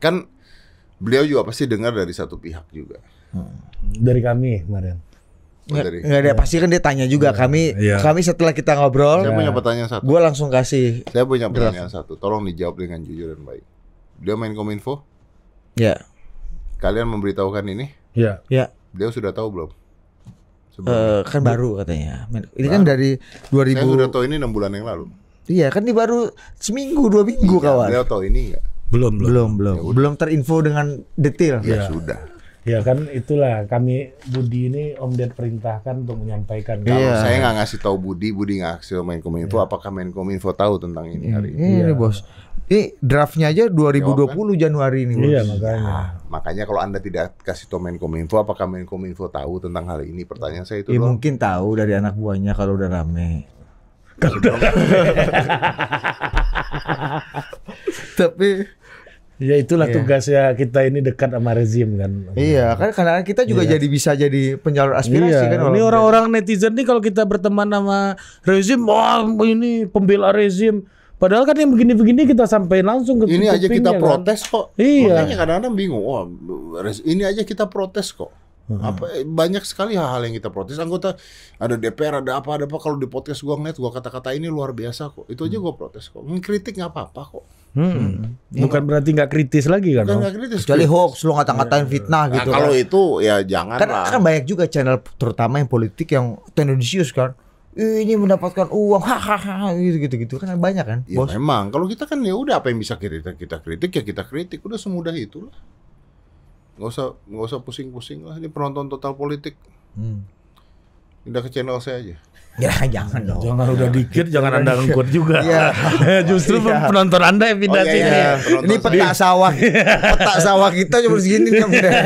Kan beliau juga pasti dengar dari satu pihak juga. Dari kami kemarin. Oh, nggak, nggak pasti kan dia tanya juga ya. kami ya. kami setelah kita ngobrol saya punya pertanyaan satu gue langsung kasih saya punya pertanyaan draft. satu tolong dijawab dengan jujur dan baik dia main kominfo ya kalian memberitahukan ini ya ya dia sudah tahu belum Uh, kan baru katanya. Ini kan dari 2000. Saya sudah tahu ini enam bulan yang lalu. Iya kan ini baru seminggu dua minggu iya, kawan. dia tahu ini enggak? Belum belum belum belum, ya, belum terinfo dengan detail. Ya, ya sudah. Ya kan itulah kami Budi ini Om Ded perintahkan untuk menyampaikan. Iya. Kalau iya. saya nggak ngasih tahu Budi, Budi nggak ngasih main Menkominfo. Iya. Apakah Menkominfo tahu tentang ini iya. hari ini? Iya, iya bos. Ini draftnya aja 2020 Jawaban. Ya, Januari ini. Iya, Bos. Iya makanya. Nah, makanya kalau anda tidak kasih tahu Menkominfo, apakah Menkominfo tahu tentang hal ini? Pertanyaan saya itu. Ya, mungkin tahu dari anak buahnya kalau udah rame. Kalau udah. Tapi Ya itulah yeah. tugasnya kita ini dekat sama rezim kan. Iya, kan karena kita juga iya. jadi bisa jadi penyalur aspirasi iya. kan. Ini orang-orang netizen nih kalau kita berteman sama rezim, wah ini pembela rezim. Padahal kan yang begini-begini kita sampai langsung ke Ini aja kita kan. protes kok. Iya. Makanya kadang-kadang bingung. Oh, ini aja kita protes kok. Hmm. Apa banyak sekali hal-hal yang kita protes. Anggota ada DPR, ada apa, ada apa. Kalau di podcast gua ngeliat gua kata-kata ini luar biasa kok. Itu aja gua hmm. protes kok. Ngkritik nggak apa-apa kok. Hmm. hmm. Iya. Bukan ya. berarti nggak kritis lagi kan? Bukan nggak kritis. Kecuali kritis. hoax, lu ngata-ngatain iya. fitnah nah, gitu. Kalau kan. itu ya jangan kan, lah. Kan banyak juga channel terutama yang politik yang tendensius kan ini mendapatkan uang hahaha gitu gitu gitu kan banyak kan ya, memang kalau kita kan ya udah apa yang bisa kita kita kritik ya kita kritik udah semudah itulah nggak usah nggak usah pusing-pusing lah ini penonton total politik hmm. udah ke channel saya aja ya jangan dong jangan udah dikit jangan anda ngikut juga ya. justru ya. penonton anda yang pindah oh, iya, iya. ini peta sawah peta sawah kita cuma segini ya,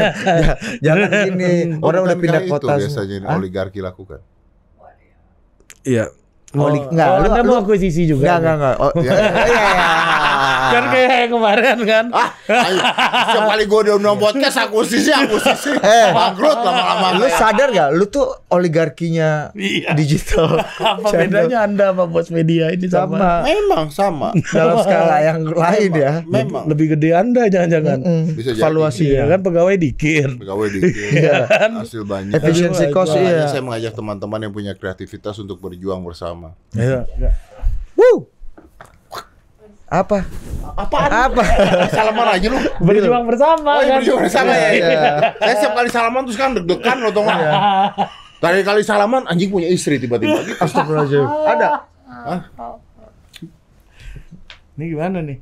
jangan gini orang udah pindah kota biasanya oligarki lakukan Iya. Oh, oh, enggak, oh, lu, kan mau akuisisi juga. Enggak, enggak, enggak. Oh, ya, ya, ya, ya kan ah. kayak yang kemarin kan ah, setiap kali gue udah nombot kes aku sisi aku sisi eh, bangkrut lama-lama lu sadar gak lu tuh oligarkinya iya. digital apa channel. bedanya anda sama bos media ini sama, sama. memang sama dalam skala yang lain memang. ya memang lebih gede anda jangan-jangan mm -hmm. valuasi ya kan pegawai dikir. pegawai dikir. Iya, kan? hasil banyak efisiensi cost iya saya mengajak teman-teman yang punya kreativitas untuk berjuang bersama iya Woo! Apa? Apaan? Apa? salaman aja lu. Berjuang gitu. bersama. Oh, iya, kan? berjuang bersama ya. ya. Iya. Saya setiap kali salaman tuh kan deg-degan loh tuh nggak? Tadi iya. kali salaman anjing punya istri tiba-tiba gitu. Astagfirullahaladzim. Ada. Hah? Ini gimana nih?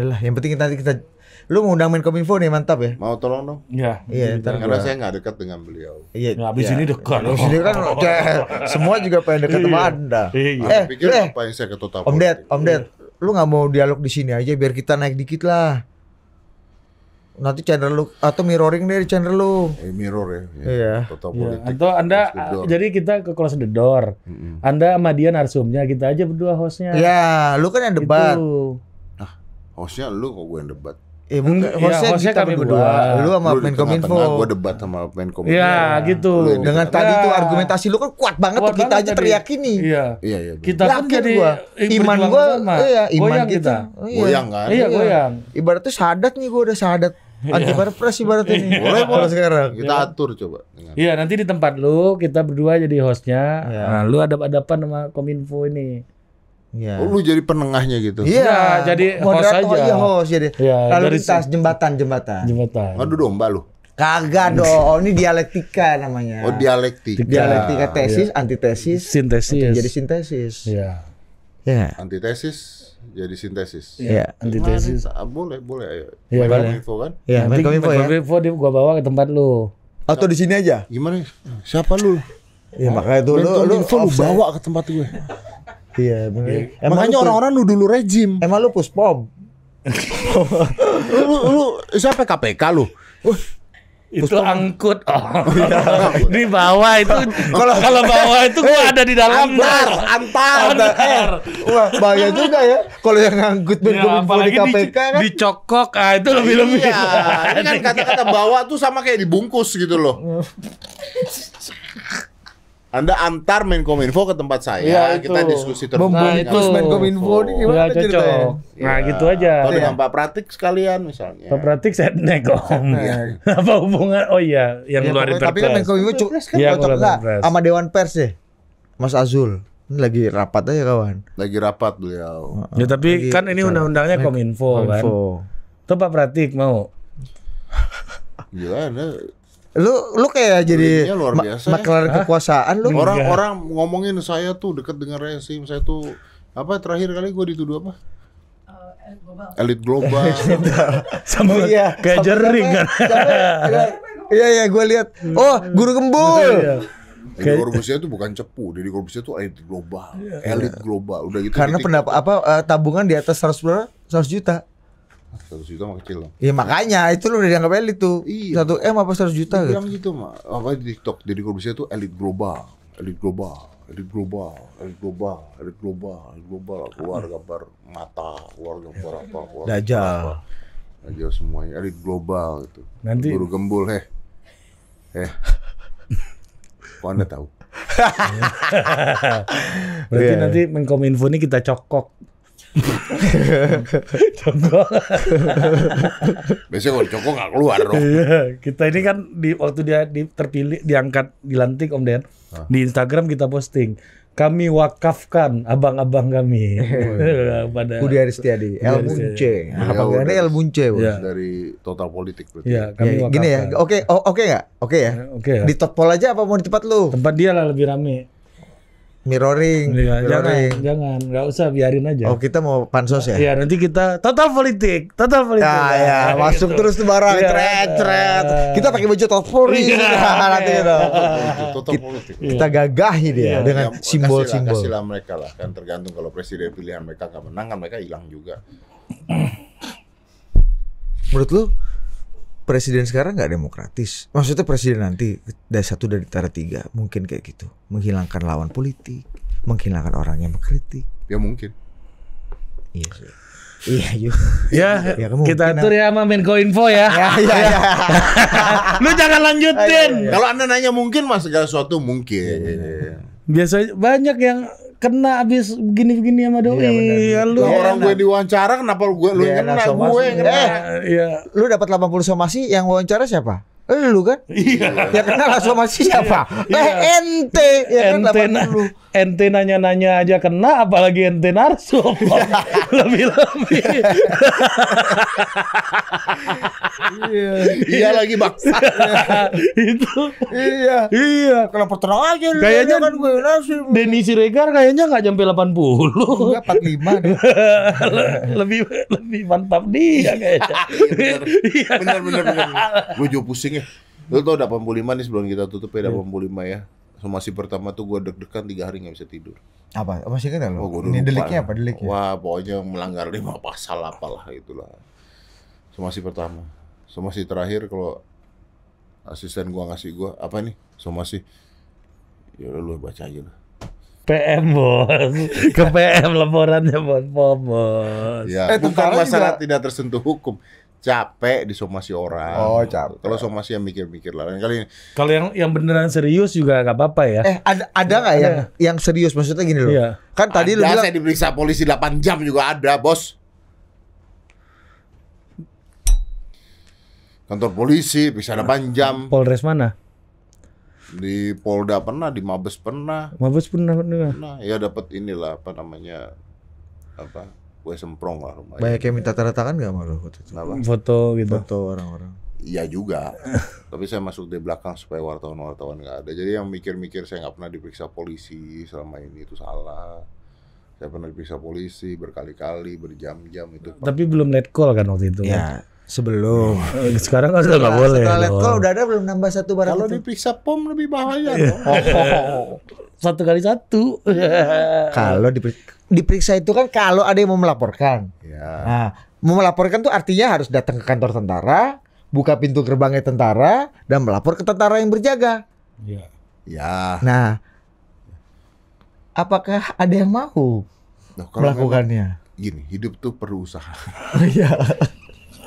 Udah yang penting nanti kita lu mau undang main kominfo nih mantap ya. Mau tolong dong. Iya. Iya, karena saya nggak dekat dengan beliau. Iya. Nah, abis ya. ini dekat. Abis ini kan semua juga pengen dekat sama Anda. Iya. Eh, pikir eh. apa yang saya ketutup Om Ded, Om Ded lu nggak mau dialog di sini aja biar kita naik dikit lah nanti channel lu atau mirroring deh di channel lu. Eh, mirror ya. ya. Iya. Total iya. politik. Atau Anda ah, jadi kita ke close the door. Mm-hmm. Anda sama dia narsumnya, kita aja berdua hostnya. ya lu kan yang debat. Gitu. Ah, hostnya lu kok gue yang debat. Eh, ya, mungkin ya, Hose kita kami berdua. Lu sama lu Menkominfo. Gue debat sama Menkominfo. Ya, gitu. Lu Dengan ya. tadi tuh argumentasi lu kan kuat banget kuat tuh kita aja teriak ini. Iya. Iya, iya. Kita Lakin pun jadi gua. iman gua, iya, iman goyang kita. Iya. Goyang kan? Iya, iya, goyang. Ibaratnya sadat nih gua udah sadat iya. anti perpres ibarat ini. Boleh boleh sekarang. Kita iya. atur coba. Iya, nanti di tempat lu kita berdua jadi hostnya. Nah, lu ada adapan sama Kominfo ini. Yeah. Oh, lu jadi penengahnya gitu. Iya, yeah, nah, jadi host aja. Oh iya host jadi. Yeah, Lalu lintas jembatan jembatan. Jembatan. Aduh domba lu. Kagak dong, ini dialektika namanya. Oh dialektika. Dialektika ya, tesis, yeah. antitesis, sintesis. Anti jadi sintesis. Iya. Yeah. Ya. Yeah. Antitesis jadi sintesis. Iya, yeah. antitesis. Nah, boleh, boleh ayo. Iya, boleh. Info kan? Iya, yeah, info ya. Info ya. dia gua bawa ke tempat lu. Atau di sini aja? Gimana? Siapa lu? Ya makanya itu lu lu, lu bawa ke tempat gue. Iya, bener. Iya. emang Makanya orang-orang nuduh lu rejim. Emang lu puspom? lu, lu, lu siapa KPK lu? Uh, itu Puspom. angkut oh. Iya. di bawah itu kalau kalau bawah itu gua hey, eh, ada di dalam antar antar, antar. wah bahaya juga ya kalau yang angkut ya, di KPK di, kan dicokok ah itu lebih lebih iya, ini kan kata-kata bawah tuh sama kayak dibungkus gitu loh Anda antar Menkominfo ke tempat saya, ya, kita diskusi terus. Nah, nah, Menkominfo ini gimana ya, ceritanya? Ya. Nah iya. gitu aja. Kalau dengan praktik iya. Pak Pratik sekalian misalnya. Pak Pratik saya nekom. Nah. Apa hubungan? Oh iya, yang ya, luar perpres. Tapi kan Menkominfo cukup kan ya, cocok lah sama Dewan Pers ya, Mas Azul. lagi rapat aja kawan. Lagi rapat beliau. Ya tapi lagi, kan ini undang-undangnya Kominfo, Kominfo kan. Tuh Pak Pratik mau. Gila, Lu lu kayak jadi luar biasa ma maklar ya. kekuasaan lu. Orang-orang ngomongin saya tuh dekat dengan rezim, saya tuh apa terakhir kali gua dituduh apa? Elit global. sama oh iya, kayak jering kan. Iya iya gua lihat. Oh, guru gembul. Deddy Corbusier itu bukan cepu, Deddy Corbusier itu elit global, iya. elit global. Udah gitu. Karena pendapat gitu. apa eh, tabungan di atas 100 100 juta. Seratus juta mah kecil loh. Iya makanya itu lu udah dianggap elit tuh. Iya. Satu M apa seratus juta Dibilang gitu. gitu mah. Apa di TikTok jadi Corbusier tuh elit global, elit global, elit global, elit global, elit global, elit global. Keluar gambar mata, keluar gambar apa, keluar. Dajjal. Dajjal semuanya elit global itu. Nanti buru gembul heh. Eh. Kok Anda tahu? Berarti yeah. nanti Menkominfo ini kita cokok Joko. Biasanya kalau Joko nggak keluar dong. Iya, kita ini kan di waktu dia di, terpilih, diangkat, dilantik Om Den, di Instagram kita posting kami wakafkan abang-abang kami oh, iya. pada Budi Aristiadi, El Munce, iya, apa ya, El Munce ya. dari total politik berarti. Ya, kami ya, gini ya, oke, okay, oke okay nggak, oke okay ya, iya, oke. Okay ya. Di top pol aja apa mau di tempat lu? Tempat dia lah lebih rame mirroring, ya, mirroring. jangan, jangan, nggak usah biarin aja. Oh kita mau pansos ya? Iya nanti kita total politik, total politik. Ya, ya, ya masuk gitu. terus tuh barang, ya, tret, nah. tret. Kita pakai baju total politik ya, ya, nanti Total politik. Kita gagahi dia iya. ya. dengan simbol-simbol. Ya, mereka lah, kan tergantung kalau presiden pilihan mereka nggak menang kan mereka hilang juga. Menurut lu presiden sekarang nggak demokratis. Maksudnya presiden nanti dari satu dari antara tiga mungkin kayak gitu, menghilangkan lawan politik, menghilangkan orang yang mengkritik. Ya mungkin. Iya sih. Iya yuk. Iya. Ya, ya kita atur ya sama Menko Info ya. ya, ya, ya. Lu jangan lanjutin. Ya, ya, ya. Kalau Anda nanya mungkin Mas segala sesuatu mungkin. Ya, ya, ya. Biasanya banyak yang kena abis begini-begini sama iya, doi. Iya, ya, lu ya, orang enak. gue diwawancara kenapa iya, gue lu ya, kena gue yang ya, ya. Lu dapat 80 somasi yang wawancara siapa? Lu kan? Iya. Ya kena somasi siapa? Iya. Eh, ente ya ente kan 80 ente nanya-nanya aja kena apalagi ente narsu lebih-lebih iya iya lagi bangsa iya. itu iya iya kalau terang aja kayaknya kan gue narsu Denny Siregar kayaknya nggak sampai 80 enggak 45 lebih lebih mantap dia kayaknya bener iya. bener bener, bener. gue juga pusing ya lu tau 85 nih sebelum kita tutup ya 85 ya Somasi pertama tuh gue deg-degan tiga hari nggak bisa tidur. Apa? Masih kan lo? Oh, Ini deliknya apa deliknya? Wah pokoknya melanggar lima pasal apalah itulah. Somasi pertama. Somasi terakhir kalau asisten gue ngasih gue apa nih? Somasi. Ya lu baca aja lah. PM bos, ke PM laporannya bos, bos. Ya, eh, bukan masalah juga... tidak tersentuh hukum capek disomasi orang. Oh, capek. Kalau somasi yang mikir-mikir lah. kali ini. Kalau yang yang beneran serius juga gak apa-apa ya. Eh, ada ada nggak yang yang serius maksudnya gini loh. Iya. Kan tadi ada, lu bilang saya diperiksa polisi 8 jam juga ada, Bos. Kantor polisi bisa 8 jam. Polres mana? Di Polda pernah, di Mabes pernah. Mabes pernah pernah. Pernah, ya dapat inilah apa namanya? Apa? gue semprong lah rumah. Banyak yang minta tanda tangan gak malu foto itu? Kenapa? Foto gitu. Foto orang-orang. Iya juga, tapi saya masuk di belakang supaya wartawan-wartawan nggak ada. Jadi yang mikir-mikir saya nggak pernah diperiksa polisi selama ini itu salah. Saya pernah diperiksa polisi berkali-kali berjam-jam itu. Tapi belum net call kan waktu itu? Ya, sebelum. Sekarang kan sudah nggak boleh. Setelah net call udah ada belum nambah satu barang. Kalau diperiksa pom lebih bahaya. oh. Satu kali satu. Kalau diperiksa diperiksa itu kan kalau ada yang mau melaporkan. Ya. Nah, mau melaporkan tuh artinya harus datang ke kantor tentara, buka pintu gerbangnya tentara dan melapor ke tentara yang berjaga. Ya. Ya. Nah, apakah ada yang mau nah, kalau melakukannya? Gini, hidup tuh perlu usaha. Oh, iya.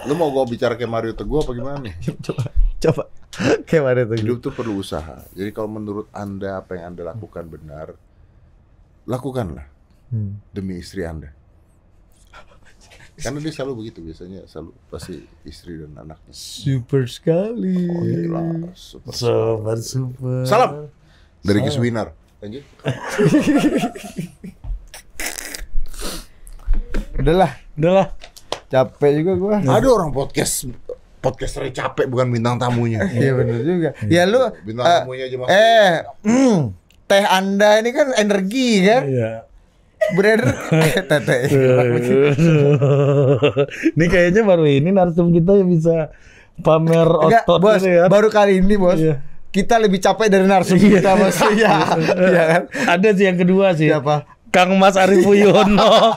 Lu mau gue bicara kayak Mario Teguh apa gimana nih? Coba, coba. Kayak Mario Teguh. Hidup tuh perlu usaha. Jadi kalau menurut Anda apa yang Anda lakukan benar, lakukanlah. Hmm. demi istri Anda. Karena dia selalu begitu biasanya selalu pasti istri dan anaknya. Super sekali. Oh, gila. Super, super, super. Salam dari Kiswinar. Lanjut. udahlah, udahlah. Capek juga gua. Ada orang podcast podcast podcasternya capek bukan bintang tamunya. Iya benar juga. Ya lu bintang uh, tamunya aja Eh, mm, teh Anda ini kan energi kan? Iya. Brother tete. ini kayaknya baru ini narsum kita yang bisa pamer Enggak, otot bos, ini gitu ya. Baru kali ini, Bos. Iya. Kita lebih capek dari narsum iya. kita, Bos. Iya. iya kan? Ada sih yang kedua sih. Siapa? Kang Mas Arif Puyono.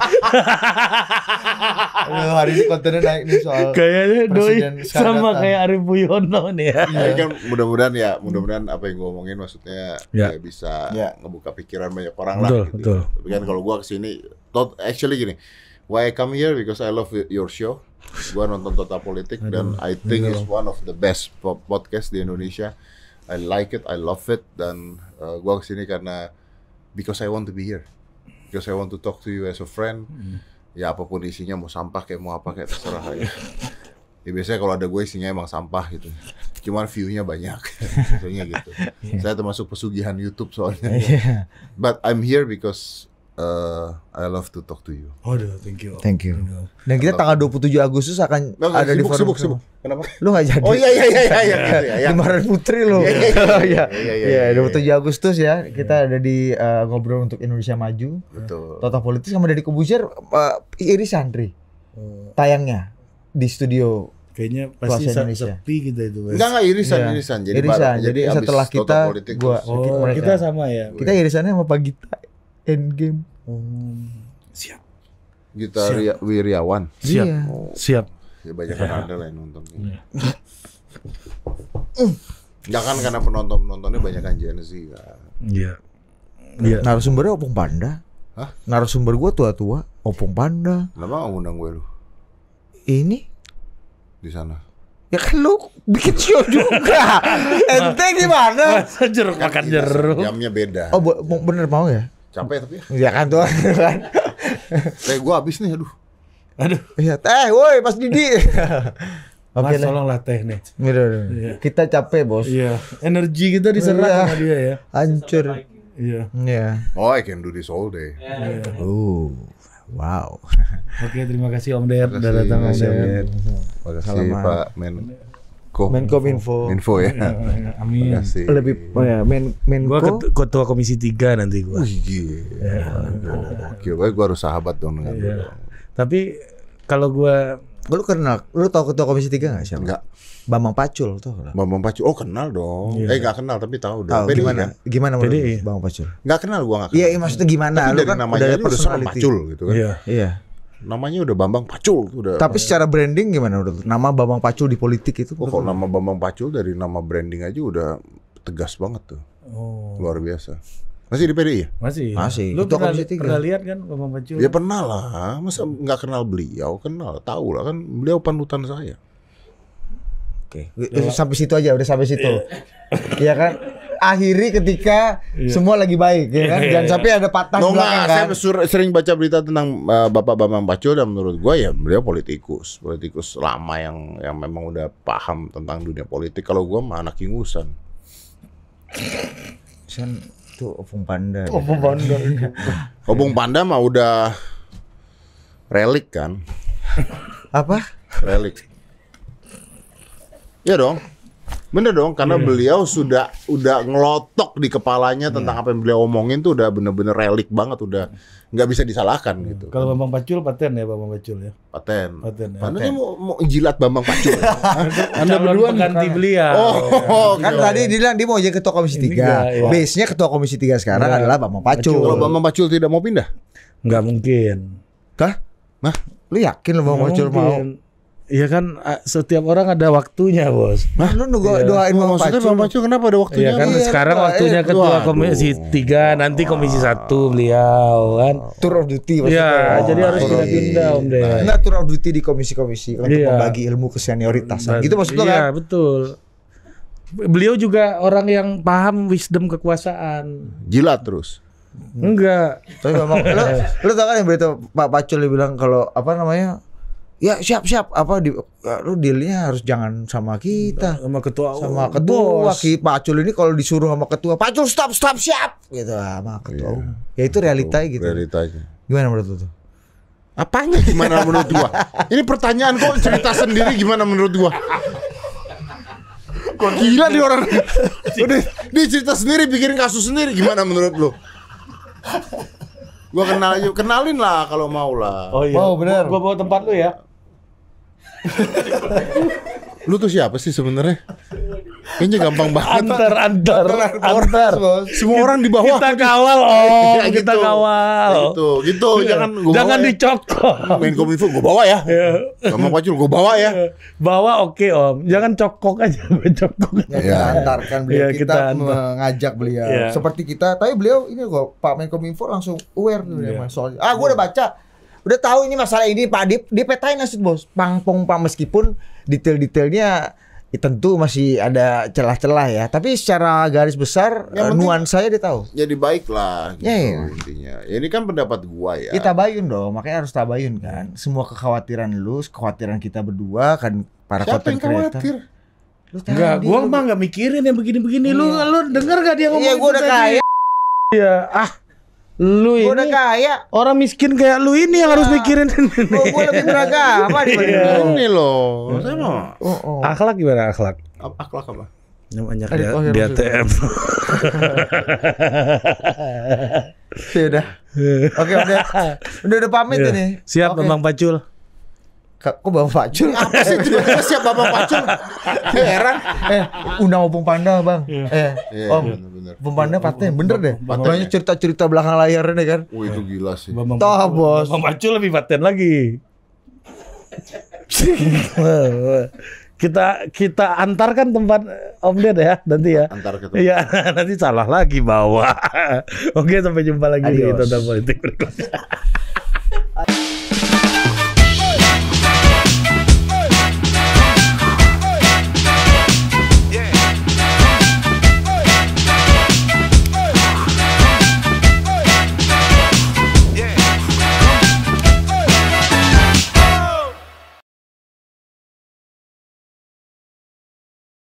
Aduh, hari ini kontennya naik nih soal kayaknya doi sama datang. kayak Arif Puyono nih ya. Iya. kan mudah-mudahan ya, mudah-mudahan apa yang gue omongin maksudnya ya. ya bisa ya. ngebuka pikiran banyak orang betul, lah gitu. Betul. Tapi kan kalau gue kesini, tot actually gini, why I come here because I love your show. Gue nonton Total Politik dan I think it's one of the best podcast di Indonesia. I like it, I love it, dan uh, gue kesini karena because I want to be here because I want to talk to you as a friend. Mm. Ya apapun isinya mau sampah kayak mau apa kayak terserah ya. ya biasanya kalau ada gue isinya emang sampah gitu. Cuman view-nya banyak. Biasanya gitu. yeah. Saya termasuk pesugihan YouTube soalnya. yeah. But I'm here because uh, I love to talk to you. Oh, thank you. Thank you. Dan kita tanggal 27 Agustus akan nah, ada sibuk, di forum. Sibuk, sibuk. Kenapa? Lu gak jadi. Oh iya iya iya iya iya. iya. Gitu Kemarin ya. Putri lu. Iya iya iya. Iya, 27 iya, iya, iya, Agustus ya kita ada di uh, ngobrol untuk Indonesia Maju. Betul. Total politik sama dari Kebusir uh, eh, Iris Sandri. Hmm. Tayangnya di studio kayaknya pasti sepi gitu itu Enggak enggak irisan Sandri irisan jadi irisan. jadi, jadi setelah kita gua oh, kita, kita sama ya. Kita irisannya sama Pak Gita. Endgame. Oh. Siap. Gita Siap. Wiryawan. Siap. Iya. Oh. Siap. Ya banyak yang ada lah yang nonton. Ya. Jangan hmm. karena penonton penontonnya banyak kan sih. Iya. Nah, iya. Narasumbernya opung panda. Hah? Narasumber gua tua-tua, opung panda. Lama ngundang gue lu. Ini di sana. Ya kan lu bikin show juga. Ente gimana? Masa jeruk makan iya, jeruk. Jamnya beda. Oh, bener mau ya? Capek tapi ya. Iya kan tuh kan. Teh gue habis nih aduh. Aduh. Iya teh woi Mas Didi. Mas okay, tolong lah teh nih. Gitu, yeah. Iya. Kita capek bos. Iya. Yeah. Energi kita diserang yeah. sama dia ya. Hancur. Iya. Iya. Oh I can do this all day. Yeah. Yeah. Oh. Wow. Oke, okay, terima kasih Om Der udah datang Om Der. Terima kasih Pak Men. Menko. Menko Info. Info ya. Iya, iya, iya. amin. Makasih. Lebih oh ya, Men Menko. Gua ketua komisi 3 nanti gua. Iya. Oke, gue gua harus sahabat dong dengan yeah. Tapi kalau gua lu kenal, lu tau ketua komisi 3 gak siapa? Enggak. Bambang Pacul tuh. Bambang Pacul. Oh, kenal dong. Yeah. Eh, gak kenal tapi tahu dong. Tahu di mana? Gimana menurut Bambang Pacul? Gak kenal gua gak kenal. Iya, ya, maksudnya gimana? Tapi lu kan namanya udah ada personality. Pacul gitu kan. Iya. Yeah. Iya. Yeah namanya udah Bambang Pacul udah. Tapi secara branding gimana udah? Nama Bambang Pacul di politik itu? Oh, kalau nama Bambang Pacul dari nama branding aja udah tegas banget tuh. Oh. Luar biasa. Masih di PDI ya? Masih. Masih. Lu pernah, pernah lihat kan Bambang Pacul? Ya pernah lah. Masa nggak kenal beliau? Kenal, tahu lah kan beliau panutan saya. Oke. Okay. Sampai situ aja, udah sampai situ. Iya, iya kan? akhiri ketika iya. semua lagi baik ya kan. Iya, Jangan iya. sampai ada patah no, belakang kan. Saya sering baca berita tentang uh, Bapak Bambang Pacul dan menurut gue ya beliau politikus, politikus lama yang yang memang udah paham tentang dunia politik. Kalau gue mah anak ingusan. Sen itu Opung Panda. Opung Panda. Iya. Opung Panda mah udah relik kan. Apa? Relik. Ya dong. Bener dong, karena yeah. beliau sudah udah ngelotok di kepalanya iya. tentang apa yang beliau omongin tuh udah bener-bener relik banget, udah nggak bisa disalahkan gitu. Kalau Bambang Pacul paten ya Bambang Pacul ya. Paten. Paten. Ya. mau, mau jilat Bambang Pacul. ya. Anda berdua ganti beliau. Oh, oh, kan iya. tadi dia bilang dia mau jadi ketua Komisi tiga Ya. Base-nya ketua Komisi tiga sekarang ya. adalah Bambang Pacul. Kalau Bambang Pacul tidak mau pindah? Nggak mungkin. Kah? Mah, lu yakin lo Bambang Pacul mau? Iya kan setiap orang ada waktunya bos. Nah, lu nunggu iya. doain Bang Maksudnya Bang Pacu kenapa ada waktunya? Iya kan iya, sekarang waktunya ketua Waduh. komisi tiga, nanti komisi satu beliau kan. Tour of duty maksudnya. Iya, oh, jadi harus pindah-pindah iya, Om iya. deh. Nah, tour of duty di komisi-komisi untuk iya. membagi ilmu senioritas. Dan, gitu maksudnya iya, kan? Iya, betul. Beliau juga orang yang paham wisdom kekuasaan. Jilat terus. Enggak. Tapi memang lu, lu tau kan yang berita Pak Pacul bilang kalau apa namanya? ya siap siap apa di ya, lu dealnya harus jangan sama kita sama ketua sama ketua bos. pacul ini kalau disuruh sama ketua pacul stop stop siap gitu ah, sama ketua iya. ya itu realita gitu realitanya gimana menurut lu tuh apanya gimana menurut gua ini pertanyaan kok cerita sendiri gimana menurut gua kok gila nih orang udah dia cerita sendiri pikirin kasus sendiri gimana menurut lu gua kenal yuk kenalin lah kalau mau lah oh iya oh benar gua, gua bawa tempat lu ya Lu tuh siapa sih sebenarnya? Kayaknya gampang banget. Antar, antar, antar. Semua orang di bawah. Kita kawal, oh, ya, kita gitu. kawal. Ya, gitu, gitu. Iya. Jangan gua Jangan dicokok. Ya. Main kominfo gue bawa ya. Sama pacul gue bawa ya. Iya. ya. Iya. Bawa oke okay, om. Jangan cokok aja, gue cokok. Ya, antar kan beliau. kita, kita antar. mengajak beliau. Seperti kita, tapi beliau ini kok Pak kominfo langsung aware ya. Ya, soalnya. Ah, gue udah baca udah tahu ini masalah ini Pak Dip dipetain asyik bos pangpong pak meskipun detail-detailnya ya tentu masih ada celah-celah ya tapi secara garis besar ya, nuansa saya dia tahu jadi baik lah ya, gitu ya, ya. intinya ya, ini kan pendapat gua ya kita bayun dong makanya harus tabayun kan semua kekhawatiran lu kekhawatiran kita berdua kan para Siapa yang khawatir? Enggak, gua mah enggak mikirin yang begini-begini. Lu iya. lu denger gak dia ngomong? Iya, gua udah kaya. Iya, ah. Lu gua ini kaya. Orang miskin kayak lu ini yang iya. harus mikirin. Gua, Gue lebih beragama iya. dibanding yeah. ini loh. Oh, oh. Akhlak gimana akhlak? Akhlak apa? Namanya di, oh, di ATM. Sudah. Ya Oke, udah. Udah udah pamit iya. ini. Siap okay. Bang Pacul kok Bang Pacul apa sih tiba-tiba siap Bapak Pacul iya. heran eh undang Opung Panda Bang iya. eh iya, Om Opung Panda paten bener deh banyak cerita-cerita belakang layar ini kan oh itu gila sih Tahu, Toh bos Bang Pacul lebih paten lagi kita kita antarkan tempat Om Ded ya nanti ya. Antar ke tempat. Iya, nanti salah lagi bawa. Oke, sampai jumpa lagi di Tentang Politik berikutnya.